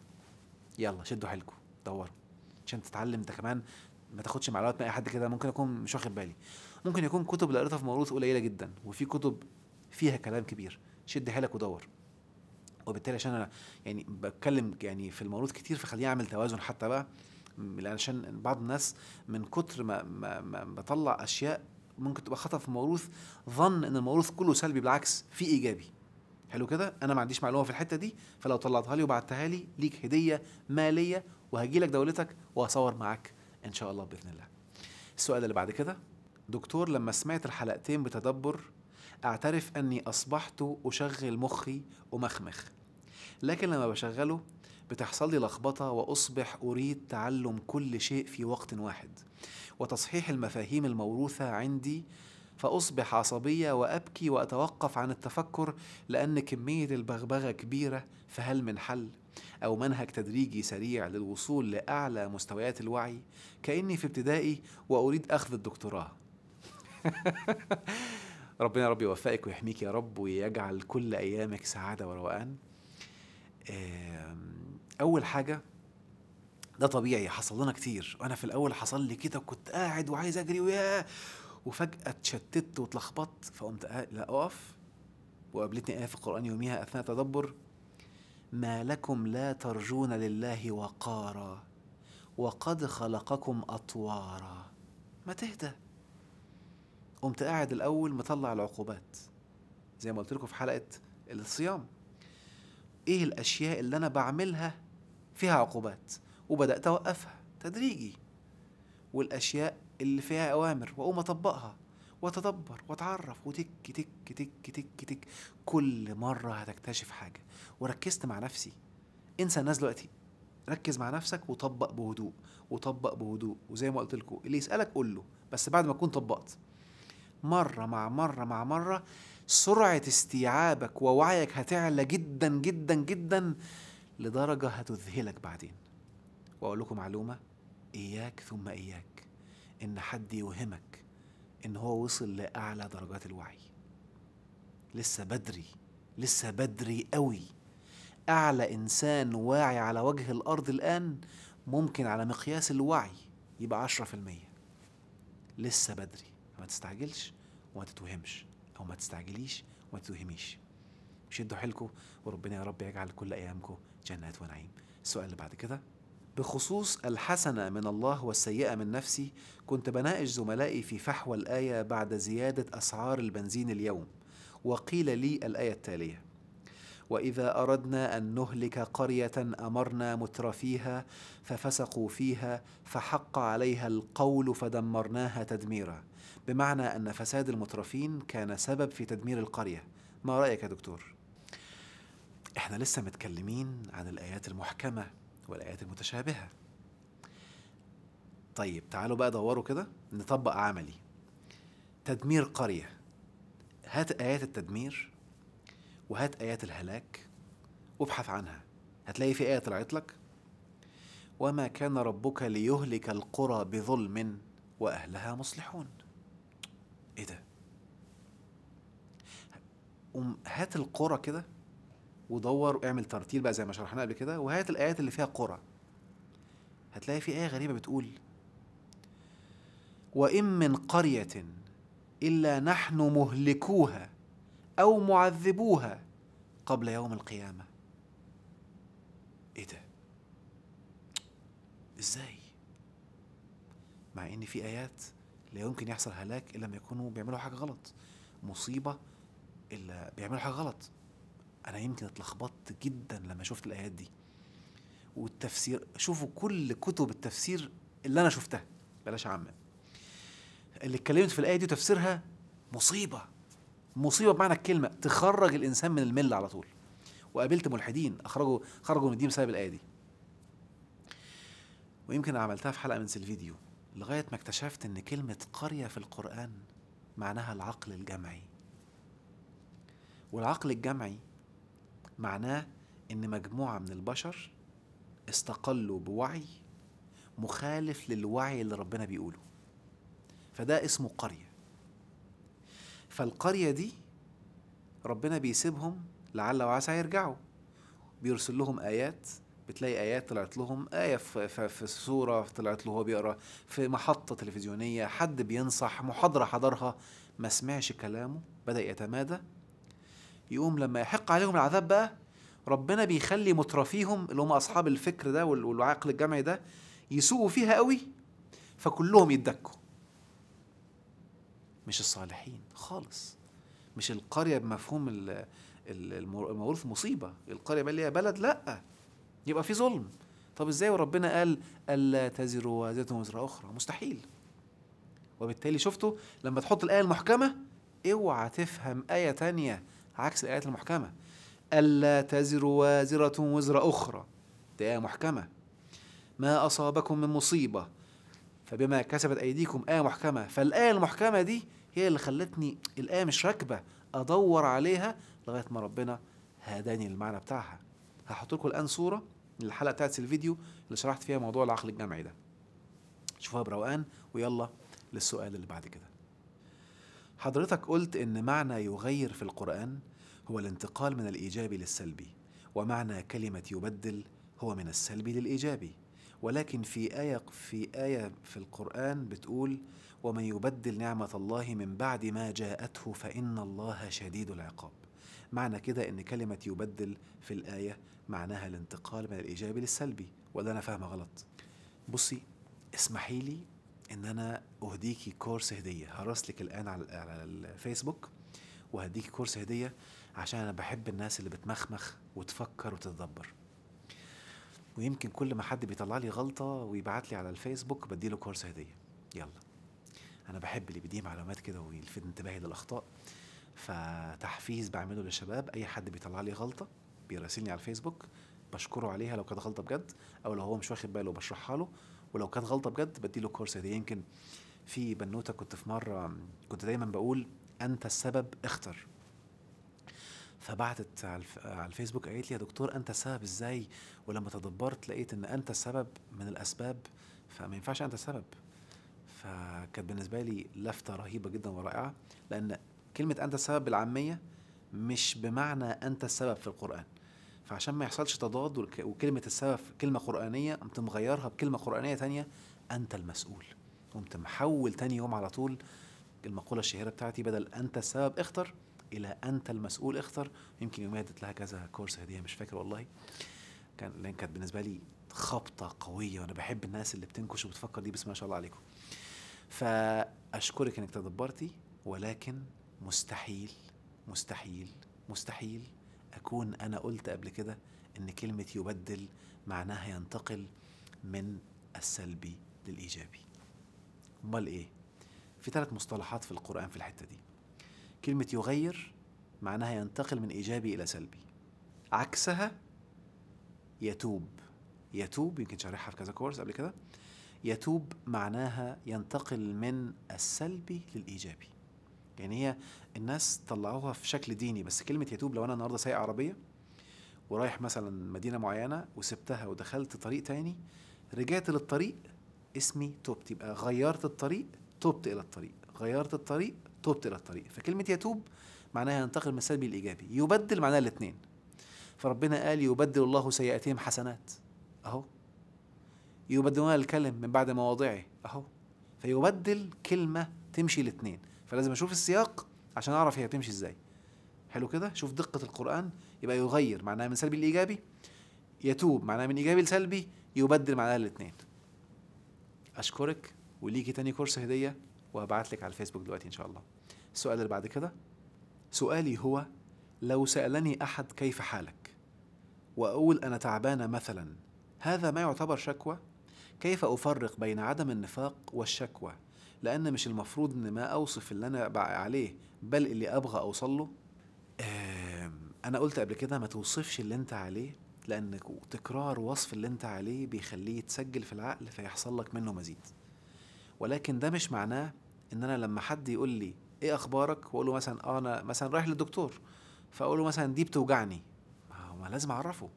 يلا شدوا حيلكم دوروا عشان تتعلم انت كمان ما تاخدش معلومات من اي حد كده ممكن اكون مش واخد بالي ممكن يكون كتب اللي قريتها في موروث قليله جدا وفي كتب فيها كلام كبير شد حيلك ودور وبالتالي عشان انا يعني بتكلم يعني في الموروث كتير فخليني اعمل توازن حتى بقى علشان بعض الناس من كتر ما, ما, ما بطلع اشياء ممكن تبقى خطا في موروث ظن ان الموروث كله سلبي بالعكس في ايجابي حلو كده انا ما عنديش معلومه في الحته دي فلو طلعتها لي وبعتها لي ليك هديه ماليه وهجي لك دولتك وهصور معاك ان شاء الله باذن الله السؤال اللي بعد كده دكتور لما سمعت الحلقتين بتدبر اعترف اني اصبحت اشغل مخي ومخمخ لكن لما بشغله بتحصل لي لخبطة وأصبح أريد تعلم كل شيء في وقت واحد وتصحيح المفاهيم الموروثة عندي فأصبح عصبية وأبكي وأتوقف عن التفكر لأن كمية البغبغة كبيرة فهل من حل؟ أو منهج تدريجي سريع للوصول لأعلى مستويات الوعي كأني في ابتدائي وأريد أخذ الدكتوراه ربنا يا رب يوفقك ويحميك يا رب ويجعل كل أيامك سعادة وروقان اول حاجه ده طبيعي حصل لنا كتير وانا في الاول حصل لي كده كنت قاعد وعايز اجري وياه وفجاه اتشتت واتلخبطت فقمت لا اقف وقابلتني ايه في القران يوميها اثناء تدبر ما لكم لا ترجون لله وقارا وقد خلقكم اطوارا ما تهدى قمت قاعد الاول مطلع العقوبات زي ما قلت لكم في حلقه الصيام ايه الاشياء اللي انا بعملها فيها عقوبات وبدأت أوقفها تدريجي والأشياء اللي فيها أوامر وأقوم أطبقها وتدبر واتعرف وتك تك تك تك تك كل مرة هتكتشف حاجة وركزت مع نفسي انسى الناس دلوقتي ركز مع نفسك وطبق بهدوء وطبق بهدوء وزي ما قلت لكم اللي يسألك قول له بس بعد ما تكون طبقت مرة مع مرة مع مرة سرعة استيعابك ووعيك هتعلى جدا جدا جدا لدرجة هتذهلك بعدين وأقول لكم معلومة إياك ثم إياك إن حد يوهمك إن هو وصل لأعلى درجات الوعي لسه بدري لسه بدري قوي أعلى إنسان واعي على وجه الأرض الآن ممكن على مقياس الوعي يبقى عشرة في المية لسه بدري ما تستعجلش وما تتوهمش أو ما تستعجليش وما تتوهميش شدوا حيلكم وربنا يا رب يجعل كل أيامكم جنات ونعيم السؤال اللي بعد كده بخصوص الحسنة من الله والسيئة من نفسي كنت بناقش زملائي في فحوى الآية بعد زيادة أسعار البنزين اليوم وقيل لي الآية التالية وإذا أردنا أن نهلك قرية أمرنا مترفيها ففسقوا فيها فحق عليها القول فدمرناها تدميرا بمعنى أن فساد المترفين كان سبب في تدمير القرية ما رأيك يا دكتور؟ احنا لسه متكلمين عن الآيات المحكمة والآيات المتشابهة طيب تعالوا بقى دوروا كده نطبق عملي تدمير قرية هات آيات التدمير وهات آيات الهلاك وابحث عنها هتلاقي في آية طلعت لك وما كان ربك ليهلك القرى بظلم وأهلها مصلحون إيه ده؟ قوم هات القرى كده ودور واعمل ترتيل بقى زي ما شرحنا قبل كده وهات الايات اللي فيها قرى هتلاقي في ايه غريبه بتقول وان من قريه الا نحن مهلكوها او معذبوها قبل يوم القيامه ايه ده ازاي مع ان في ايات لا يمكن يحصل هلاك الا لما يكونوا بيعملوا حاجه غلط مصيبه الا بيعملوا حاجه غلط انا يمكن اتلخبطت جدا لما شفت الايات دي والتفسير شوفوا كل كتب التفسير اللي انا شفتها بلاش عامه اللي اتكلمت في الايه دي وتفسيرها مصيبه مصيبه بمعنى الكلمه تخرج الانسان من المله على طول وقابلت ملحدين اخرجوا خرجوا من الدين بسبب الايه دي ويمكن عملتها في حلقه من سلفيديو لغايه ما اكتشفت ان كلمه قريه في القران معناها العقل الجمعي والعقل الجمعي معناه إن مجموعة من البشر استقلوا بوعي مخالف للوعي اللي ربنا بيقوله فده اسمه قرية فالقرية دي ربنا بيسيبهم لعل وعسى يرجعوا بيرسل لهم آيات بتلاقي آيات طلعت لهم آية في, في, صورة طلعت له هو بيقرأ في محطة تلفزيونية حد بينصح محاضرة حضرها ما سمعش كلامه بدأ يتمادى يقوم لما يحق عليهم العذاب بقى ربنا بيخلي مترفيهم اللي هم اصحاب الفكر ده والعقل الجمعي ده يسوقوا فيها قوي فكلهم يتدكوا مش الصالحين خالص مش القريه بمفهوم الموروث مصيبه القريه بقى اللي هي بلد لا يبقى في ظلم طب ازاي وربنا قال الا تزر وازره وزر اخرى مستحيل وبالتالي شفتوا لما تحط الايه المحكمه اوعى تفهم ايه تانية عكس الآيات المحكمة ألا تزر وازرة وزر أخرى ده آية محكمة ما أصابكم من مصيبة فبما كسبت أيديكم آية محكمة فالآية المحكمة دي هي اللي خلتني الآية مش راكبة أدور عليها لغاية ما ربنا هداني المعنى بتاعها هحط لكم الآن صورة من الحلقة بتاعت الفيديو اللي شرحت فيها موضوع العقل الجمعي ده شوفوها بروقان ويلا للسؤال اللي بعد كده حضرتك قلت إن معنى يغير في القرآن هو الانتقال من الإيجابي للسلبي ومعنى كلمة يبدل هو من السلبي للإيجابي ولكن في آية في آية في القرآن بتقول ومن يبدل نعمة الله من بعد ما جاءته فإن الله شديد العقاب معنى كده إن كلمة يبدل في الآية معناها الانتقال من الإيجابي للسلبي ولا أنا فاهمة غلط بصي اسمحي لي ان انا اهديكي كورس هديه هرسلك الان على على الفيسبوك وهديكي كورس هديه عشان انا بحب الناس اللي بتمخمخ وتفكر وتتدبر ويمكن كل ما حد بيطلع لي غلطه ويبعت لي على الفيسبوك بديله كورس هديه يلا انا بحب اللي بيديه معلومات كده ويلفت انتباهي للاخطاء فتحفيز بعمله للشباب اي حد بيطلع لي غلطه بيراسلني على الفيسبوك بشكره عليها لو كانت غلطه بجد او لو هو مش واخد باله بشرحها له ولو كانت غلطه بجد بديله كورس دي يمكن في بنوته كنت في مره كنت دايما بقول انت السبب اختر فبعتت على الفيسبوك قالت لي يا دكتور انت السبب ازاي ولما تدبرت لقيت ان انت السبب من الاسباب فما ينفعش انت السبب فكانت بالنسبه لي لفته رهيبه جدا ورائعه لان كلمه انت السبب بالعاميه مش بمعنى انت السبب في القران فعشان ما يحصلش تضاد وكلمه السبب كلمه قرانيه قمت مغيرها بكلمه قرانيه تانية انت المسؤول قمت محول تاني يوم على طول المقوله الشهيره بتاعتي بدل انت السبب اختر الى انت المسؤول اختر يمكن يومها لها كذا كورس هديه مش فاكر والله كان لان كانت بالنسبه لي خبطه قويه وانا بحب الناس اللي بتنكش وبتفكر دي بس ما شاء الله عليكم فاشكرك انك تدبرتي ولكن مستحيل مستحيل مستحيل أكون أنا قلت قبل كده إن كلمة يبدل معناها ينتقل من السلبي للإيجابي أمال إيه؟ في ثلاث مصطلحات في القرآن في الحتة دي كلمة يغير معناها ينتقل من إيجابي إلى سلبي عكسها يتوب يتوب يمكن شارحها في كذا كورس قبل كده يتوب معناها ينتقل من السلبي للإيجابي يعني هي الناس طلعوها في شكل ديني بس كلمه يتوب لو انا النهارده سايق عربيه ورايح مثلا مدينه معينه وسبتها ودخلت طريق تاني رجعت للطريق اسمي توبت يبقى غيرت الطريق تبت الى الطريق غيرت الطريق تبت الى الطريق فكلمه يتوب معناها ينتقل من السلبي الإيجابي يبدل معناها الاثنين فربنا قال يبدل الله سيئاتهم حسنات اهو يبدلون الكلم من بعد مواضعه اهو فيبدل كلمه تمشي الاثنين فلازم اشوف السياق عشان اعرف هي هتمشي ازاي حلو كده شوف دقه القران يبقى يغير معناها من سلبي لايجابي يتوب معناها من ايجابي لسلبي يبدل معناها الاثنين اشكرك وليكي تاني كورس هديه وهبعت لك على الفيسبوك دلوقتي ان شاء الله السؤال اللي بعد كده سؤالي هو لو سالني احد كيف حالك واقول انا تعبانه مثلا هذا ما يعتبر شكوى كيف افرق بين عدم النفاق والشكوى لأن مش المفروض إن ما أوصف اللي أنا بقى عليه بل اللي أبغى أوصل له أنا قلت قبل كده ما توصفش اللي أنت عليه لأن تكرار وصف اللي أنت عليه بيخليه يتسجل في العقل فيحصل لك منه مزيد ولكن ده مش معناه إن أنا لما حد يقول لي إيه أخبارك وأقول له مثلا آه أنا مثلا رايح للدكتور فأقول له مثلا دي بتوجعني ما لازم أعرفه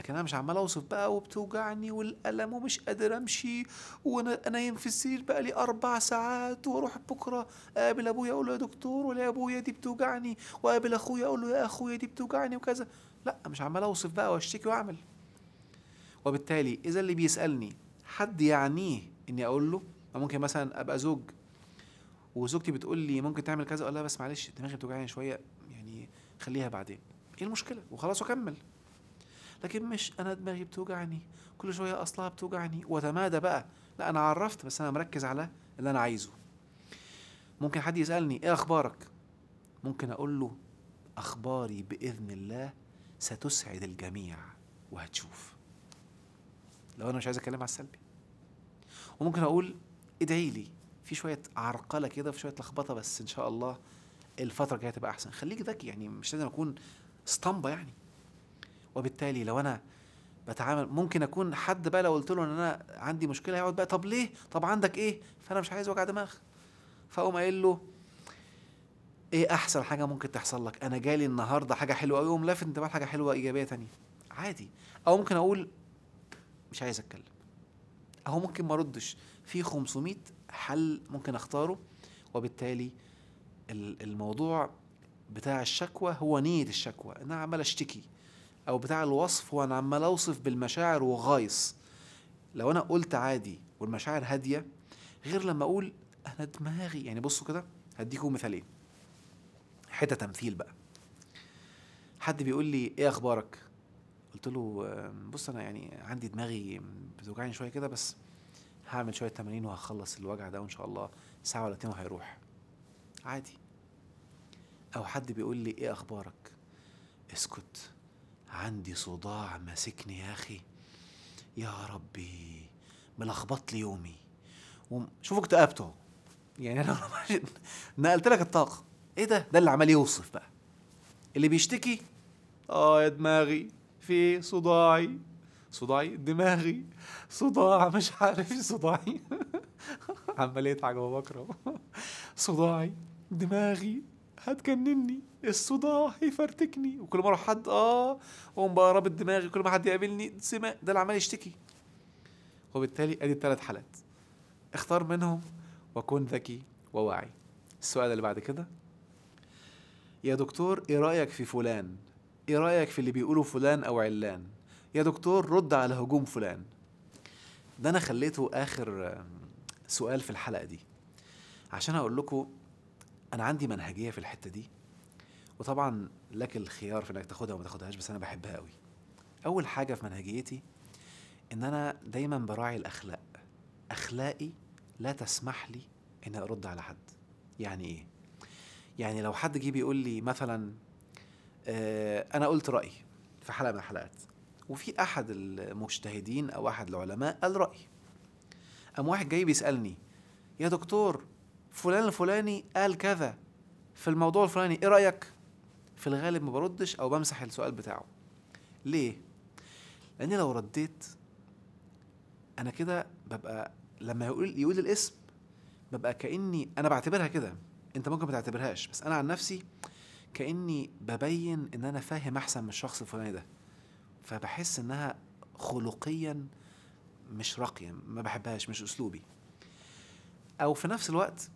لكن انا مش عمال اوصف بقى وبتوجعني والالم ومش قادر امشي وانا نايم في السرير بقى لي اربع ساعات واروح بكره اقابل ابويا اقول له يا دكتور ولا يا ابويا دي بتوجعني واقابل اخويا اقول له يا اخويا دي بتوجعني وكذا لا مش عمال اوصف بقى واشتكي واعمل وبالتالي اذا اللي بيسالني حد يعنيه اني اقول له ممكن مثلا ابقى زوج وزوجتي بتقول لي ممكن تعمل كذا اقول لها بس معلش دماغي بتوجعني شويه يعني خليها بعدين ايه المشكله وخلاص واكمل لكن مش انا دماغي بتوجعني كل شويه اصلها بتوجعني وتمادى بقى لا انا عرفت بس انا مركز على اللي انا عايزه ممكن حد يسالني ايه اخبارك ممكن اقول له اخباري باذن الله ستسعد الجميع وهتشوف لو انا مش عايز اتكلم على السلبي وممكن اقول ادعي لي في شويه عرقله كده في شويه لخبطه بس ان شاء الله الفتره الجايه تبقى احسن خليك ذكي يعني مش لازم اكون اسطمبه يعني وبالتالي لو انا بتعامل ممكن اكون حد بقى لو قلت له ان انا عندي مشكله هيقعد بقى طب ليه طب عندك ايه فانا مش عايز وجع دماغ فاقوم قايل له ايه احسن حاجه ممكن تحصل لك انا جالي النهارده حاجه حلوه قوي يقوم لافت انتباه حاجه حلوه ايجابيه تانية عادي او ممكن اقول مش عايز اتكلم او ممكن ما اردش في 500 حل ممكن اختاره وبالتالي الموضوع بتاع الشكوى هو نيه الشكوى ان انا عمال اشتكي او بتاع الوصف وانا عمال اوصف بالمشاعر وغايص لو انا قلت عادي والمشاعر هاديه غير لما اقول انا دماغي يعني بصوا كده هديكم مثالين حته تمثيل بقى حد بيقول لي ايه اخبارك قلت له بص انا يعني عندي دماغي بتوجعني شويه كده بس هعمل شويه تمارين وهخلص الوجع ده وان شاء الله ساعه ولا اتنين وهيروح عادي او حد بيقول لي ايه اخبارك اسكت عندي صداع ماسكني يا اخي يا ربي ملخبط لي يومي شوفوا اكتئبت يعني انا نقلت لك الطاقه ايه ده ده اللي عمال يوصف بقى اللي بيشتكي اه يا دماغي في صداعي صداعي دماغي صداع مش عارف صداعي عمال يضحك ابو بكر صداعي دماغي هتجنني الصداع هيفرتكني وكل ما اروح حد اه اقوم بقى رابط دماغي كل ما حد يقابلني سماء ده اللي عمال يشتكي وبالتالي ادي الثلاث حالات اختار منهم وكن ذكي وواعي السؤال اللي بعد كده يا دكتور ايه رايك في فلان ايه رايك في اللي بيقوله فلان او علان يا دكتور رد على هجوم فلان ده انا خليته اخر سؤال في الحلقه دي عشان اقول لكم انا عندي منهجيه في الحته دي وطبعا لك الخيار في انك تاخدها وما تاخدهاش بس انا بحبها قوي اول حاجه في منهجيتي ان انا دايما براعي الاخلاق اخلاقي لا تسمح لي ان ارد على حد يعني ايه يعني لو حد جه بيقول لي مثلا آه انا قلت رايي في حلقه من الحلقات وفي احد المجتهدين او احد العلماء قال راي قام واحد جاي بيسالني يا دكتور فلان الفلاني قال كذا في الموضوع الفلاني ايه رايك في الغالب ما بردش او بمسح السؤال بتاعه ليه لان لو رديت انا كده ببقى لما يقول يقول الاسم ببقى كاني انا بعتبرها كده انت ممكن ما تعتبرهاش بس انا عن نفسي كاني ببين ان انا فاهم احسن من الشخص الفلاني ده فبحس انها خلقيا مش راقيه ما بحبهاش مش اسلوبي او في نفس الوقت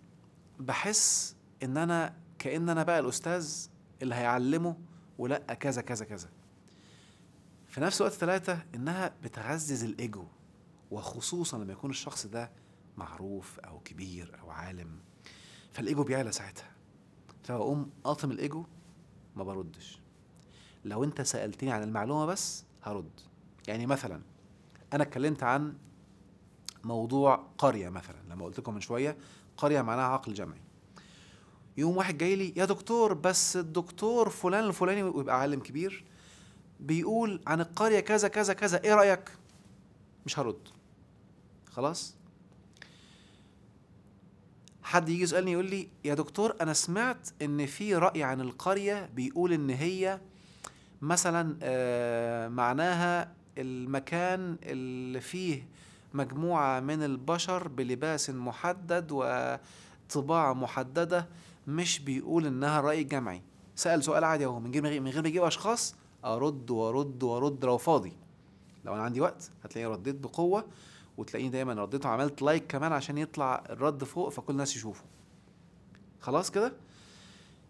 بحس ان انا كان انا بقى الاستاذ اللي هيعلمه ولا كذا كذا كذا في نفس الوقت ثلاثة انها بتعزز الايجو وخصوصا لما يكون الشخص ده معروف او كبير او عالم فالايجو بيعلى ساعتها فاقوم قاطم الايجو ما بردش لو انت سالتني عن المعلومه بس هرد يعني مثلا انا اتكلمت عن موضوع قريه مثلا لما قلت لكم من شويه قرية معناها عقل جمعي يوم واحد جاي لي يا دكتور بس الدكتور فلان الفلاني ويبقى عالم كبير بيقول عن القرية كذا كذا كذا ايه رأيك مش هرد خلاص حد يجي يسألني يقول لي يا دكتور أنا سمعت إن في رأي عن القرية بيقول إن هي مثلا آه معناها المكان اللي فيه مجموعة من البشر بلباس محدد وطباع محددة مش بيقول إنها رأي جمعي سأل سؤال عادي أهو من غير من غير ما يجيب أشخاص أرد وأرد وأرد لو فاضي لو أنا عندي وقت هتلاقيني رديت بقوة وتلاقيني دايما رديت وعملت لايك كمان عشان يطلع الرد فوق فكل الناس يشوفه خلاص كده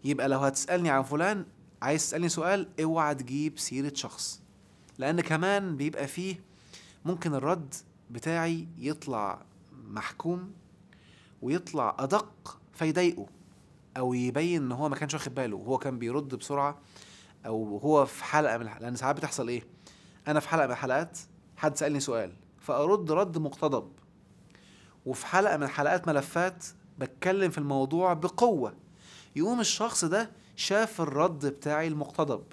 يبقى لو هتسألني عن فلان عايز تسألني سؤال اوعى تجيب سيرة شخص لأن كمان بيبقى فيه ممكن الرد بتاعي يطلع محكوم ويطلع أدق فيضايقه أو يبين إن هو ما كانش واخد باله وهو كان بيرد بسرعة أو هو في حلقة من لأن ساعات بتحصل إيه؟ أنا في حلقة من الحلقات حد سألني سؤال فأرد رد مقتضب وفي حلقة من حلقات ملفات بتكلم في الموضوع بقوة يقوم الشخص ده شاف الرد بتاعي المقتضب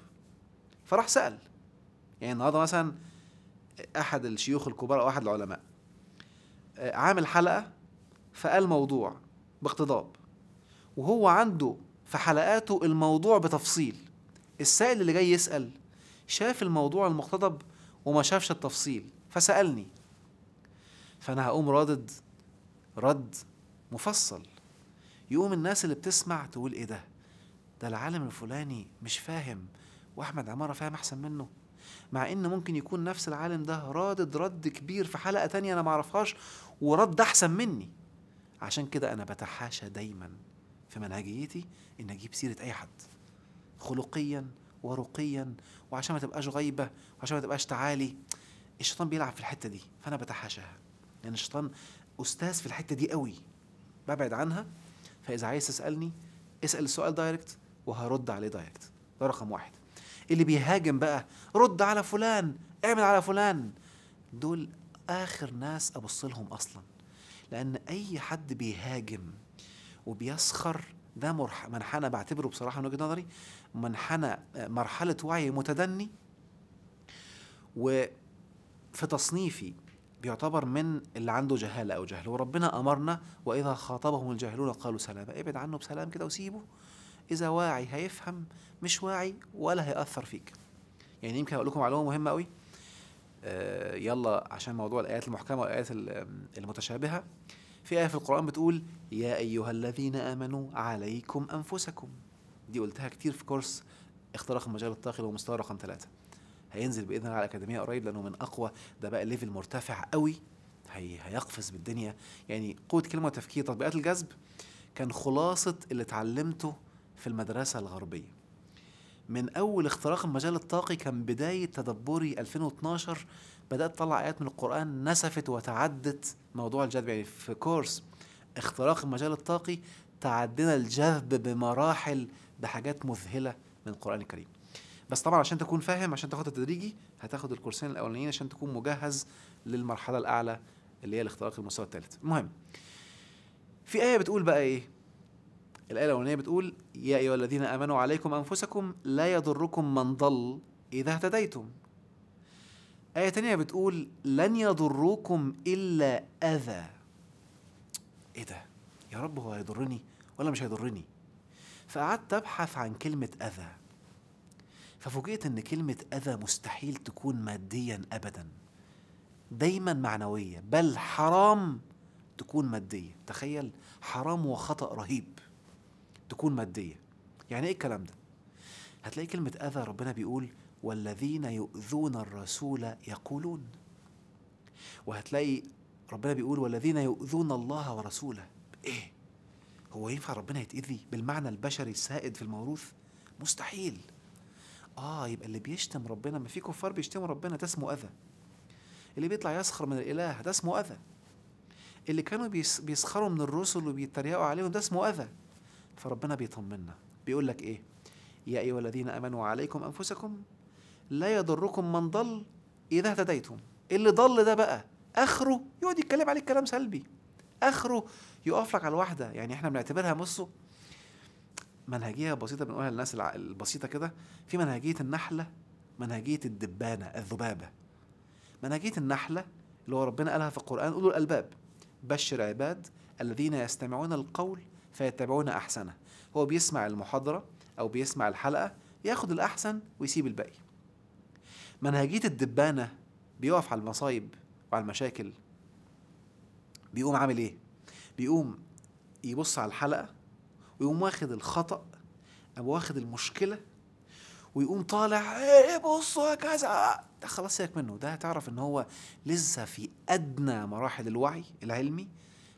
فراح سأل يعني النهارده مثلا احد الشيوخ الكبار او احد العلماء آه، عامل حلقه فقال موضوع باقتضاب وهو عنده في حلقاته الموضوع بتفصيل السائل اللي جاي يسال شاف الموضوع المقتضب وما شافش التفصيل فسالني فانا هقوم ردد رد مفصل يقوم الناس اللي بتسمع تقول ايه ده ده العالم الفلاني مش فاهم واحمد عماره فاهم احسن منه مع ان ممكن يكون نفس العالم ده رادد رد كبير في حلقه تانية انا معرفهاش ورد احسن مني عشان كده انا بتحاشى دايما في منهجيتي ان اجيب سيره اي حد خلقيا ورقيا وعشان ما تبقاش غايبه وعشان ما تبقاش تعالي الشيطان بيلعب في الحته دي فانا بتحاشاها لان يعني الشيطان استاذ في الحته دي قوي ببعد عنها فاذا عايز تسالني اسال السؤال دايركت وهرد عليه دايركت ده رقم واحد اللي بيهاجم بقى رد على فلان اعمل على فلان دول اخر ناس ابص لهم اصلا لان اي حد بيهاجم وبيسخر ده مرح منحنى بعتبره بصراحه من وجهه نظري منحنى آه، مرحله وعي متدني وفي تصنيفي بيعتبر من اللي عنده جهاله او جهل وربنا امرنا واذا خاطبهم الجاهلون قالوا سلاما ابعد عنه بسلام كده وسيبه اذا واعي هيفهم مش واعي ولا هيأثر فيك يعني يمكن اقول لكم معلومه مهمه قوي آه، يلا عشان موضوع الايات المحكمه والايات المتشابهه في ايه في القران بتقول يا ايها الذين امنوا عليكم انفسكم دي قلتها كتير في كورس اختراق المجال الطاقي مستوى رقم ثلاثة هينزل باذن الله على الاكاديميه قريب لانه من اقوى ده بقى ليفل مرتفع قوي هي هيقفز بالدنيا يعني قوه كلمه وتفكير تطبيقات الجذب كان خلاصه اللي اتعلمته في المدرسة الغربية من أول اختراق المجال الطاقي كان بداية تدبري 2012 بدأت أطلع آيات من القرآن نسفت وتعدت موضوع الجذب يعني في كورس اختراق المجال الطاقي تعدينا الجذب بمراحل بحاجات مذهلة من القرآن الكريم بس طبعا عشان تكون فاهم عشان تاخد التدريجي هتاخد الكورسين الاولانيين عشان تكون مجهز للمرحله الاعلى اللي هي الاختراق المستوى الثالث المهم في ايه بتقول بقى ايه الآية الأولانية بتقول يا أيها الذين آمنوا عليكم أنفسكم لا يضركم من ضل إذا اهتديتم آية تانية بتقول لن يضروكم إلا أذى إيه ده؟ يا رب هو هيضرني ولا مش هيضرني؟ فقعدت أبحث عن كلمة أذى ففوجئت إن كلمة أذى مستحيل تكون ماديا أبدا دايما معنوية بل حرام تكون مادية تخيل حرام وخطأ رهيب تكون مادية يعني إيه الكلام ده؟ هتلاقي كلمة أذى ربنا بيقول والذين يؤذون الرسول يقولون وهتلاقي ربنا بيقول والذين يؤذون الله ورسوله إيه؟ هو ينفع ربنا يتأذي بالمعنى البشري السائد في الموروث؟ مستحيل آه يبقى اللي بيشتم ربنا ما في كفار بيشتموا ربنا ده اسمه أذى اللي بيطلع يسخر من الإله ده اسمه أذى اللي كانوا بيسخروا من الرسل وبيتريقوا عليهم ده اسمه أذى فربنا بيطمنا بيقول لك ايه يا ايها الذين امنوا عليكم انفسكم لا يضركم من ضل اذا اهتديتم اللي ضل ده بقى اخره يقعد يتكلم عليك كلام سلبي اخره يقف لك على الواحده يعني احنا بنعتبرها بصوا منهجيه بسيطه بنقولها للناس البسيطه كده في منهجيه النحله منهجيه الدبانه الذبابه منهجيه النحله اللي هو ربنا قالها في القران قولوا الالباب بشر عباد الذين يستمعون القول فيتبعون أحسنه هو بيسمع المحاضرة أو بيسمع الحلقة ياخد الأحسن ويسيب الباقي منهجية الدبانة بيقف على المصايب وعلى المشاكل بيقوم عامل ايه بيقوم يبص على الحلقة ويقوم واخد الخطأ أو واخد المشكلة ويقوم طالع ايه بصوا كذا ده خلاص سيبك منه ده هتعرف ان هو لسه في ادنى مراحل الوعي العلمي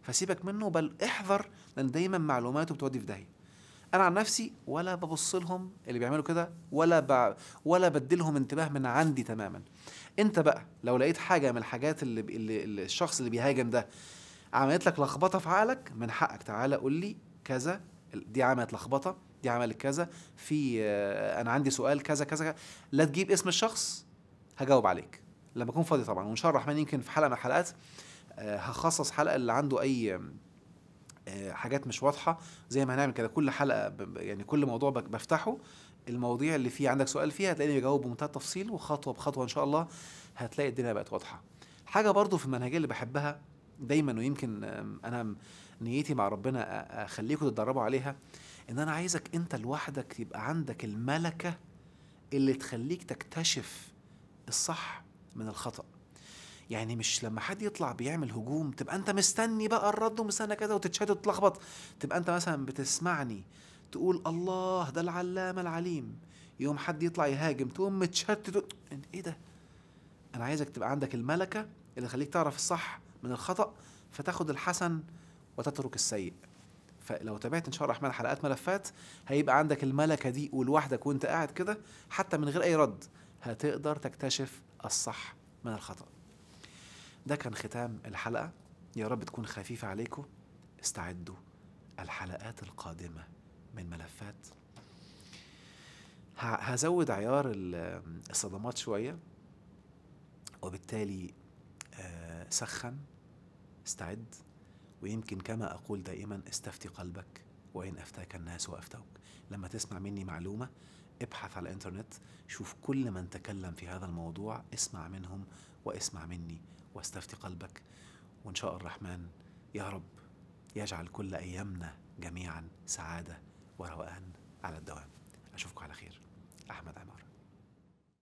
فسيبك منه بل احذر لان دايما معلوماته بتودي في داهيه انا عن نفسي ولا ببص لهم اللي بيعملوا كده ولا ب... ولا بديلهم انتباه من عندي تماما انت بقى لو لقيت حاجه من الحاجات اللي, اللي الشخص اللي بيهاجم ده عملت لك لخبطه في عقلك من حقك تعالى قول لي كذا دي عملت لخبطه دي عملت كذا في آه، انا عندي سؤال كذا كذا لا تجيب اسم الشخص هجاوب عليك لما اكون فاضي طبعا وان شاء الله الرحمن يمكن في حلقه من الحلقات آه، هخصص حلقه اللي عنده اي آه، حاجات مش واضحه زي ما هنعمل كده كل حلقه يعني كل موضوع بفتحه المواضيع اللي فيه عندك سؤال فيها هتلاقيني بجاوب بمنتهى التفصيل وخطوه بخطوه ان شاء الله هتلاقي الدنيا بقت واضحه حاجه برضو في المنهجيه اللي بحبها دايما ويمكن انا نيتي مع ربنا اخليكم تتدربوا عليها ان انا عايزك انت لوحدك يبقى عندك الملكه اللي تخليك تكتشف الصح من الخطأ يعني مش لما حد يطلع بيعمل هجوم تبقى انت مستني بقى الرد ومستنى كده وتتشهد وتتلخبط تبقى انت مثلا بتسمعني تقول الله ده العلامه العليم يوم حد يطلع يهاجم تقوم متشتت ايه ده انا عايزك تبقى عندك الملكه اللي تخليك تعرف الصح من الخطا فتاخد الحسن وتترك السيء فلو تابعت ان شاء الله الرحمن حلقات ملفات هيبقى عندك الملكه دي ولوحدك وانت قاعد كده حتى من غير اي رد هتقدر تكتشف الصح من الخطأ ده كان ختام الحلقة يا رب تكون خفيفة عليكم استعدوا الحلقات القادمة من ملفات هزود عيار الصدمات شوية وبالتالي آه، سخن استعد ويمكن كما أقول دائما استفتي قلبك وإن أفتاك الناس وأفتوك لما تسمع مني معلومة ابحث على الإنترنت شوف كل من تكلم في هذا الموضوع اسمع منهم واسمع مني واستفتي قلبك وإن شاء الرحمن يا رب يجعل كل أيامنا جميعا سعادة وروقان على الدوام أشوفكم على خير أحمد عمار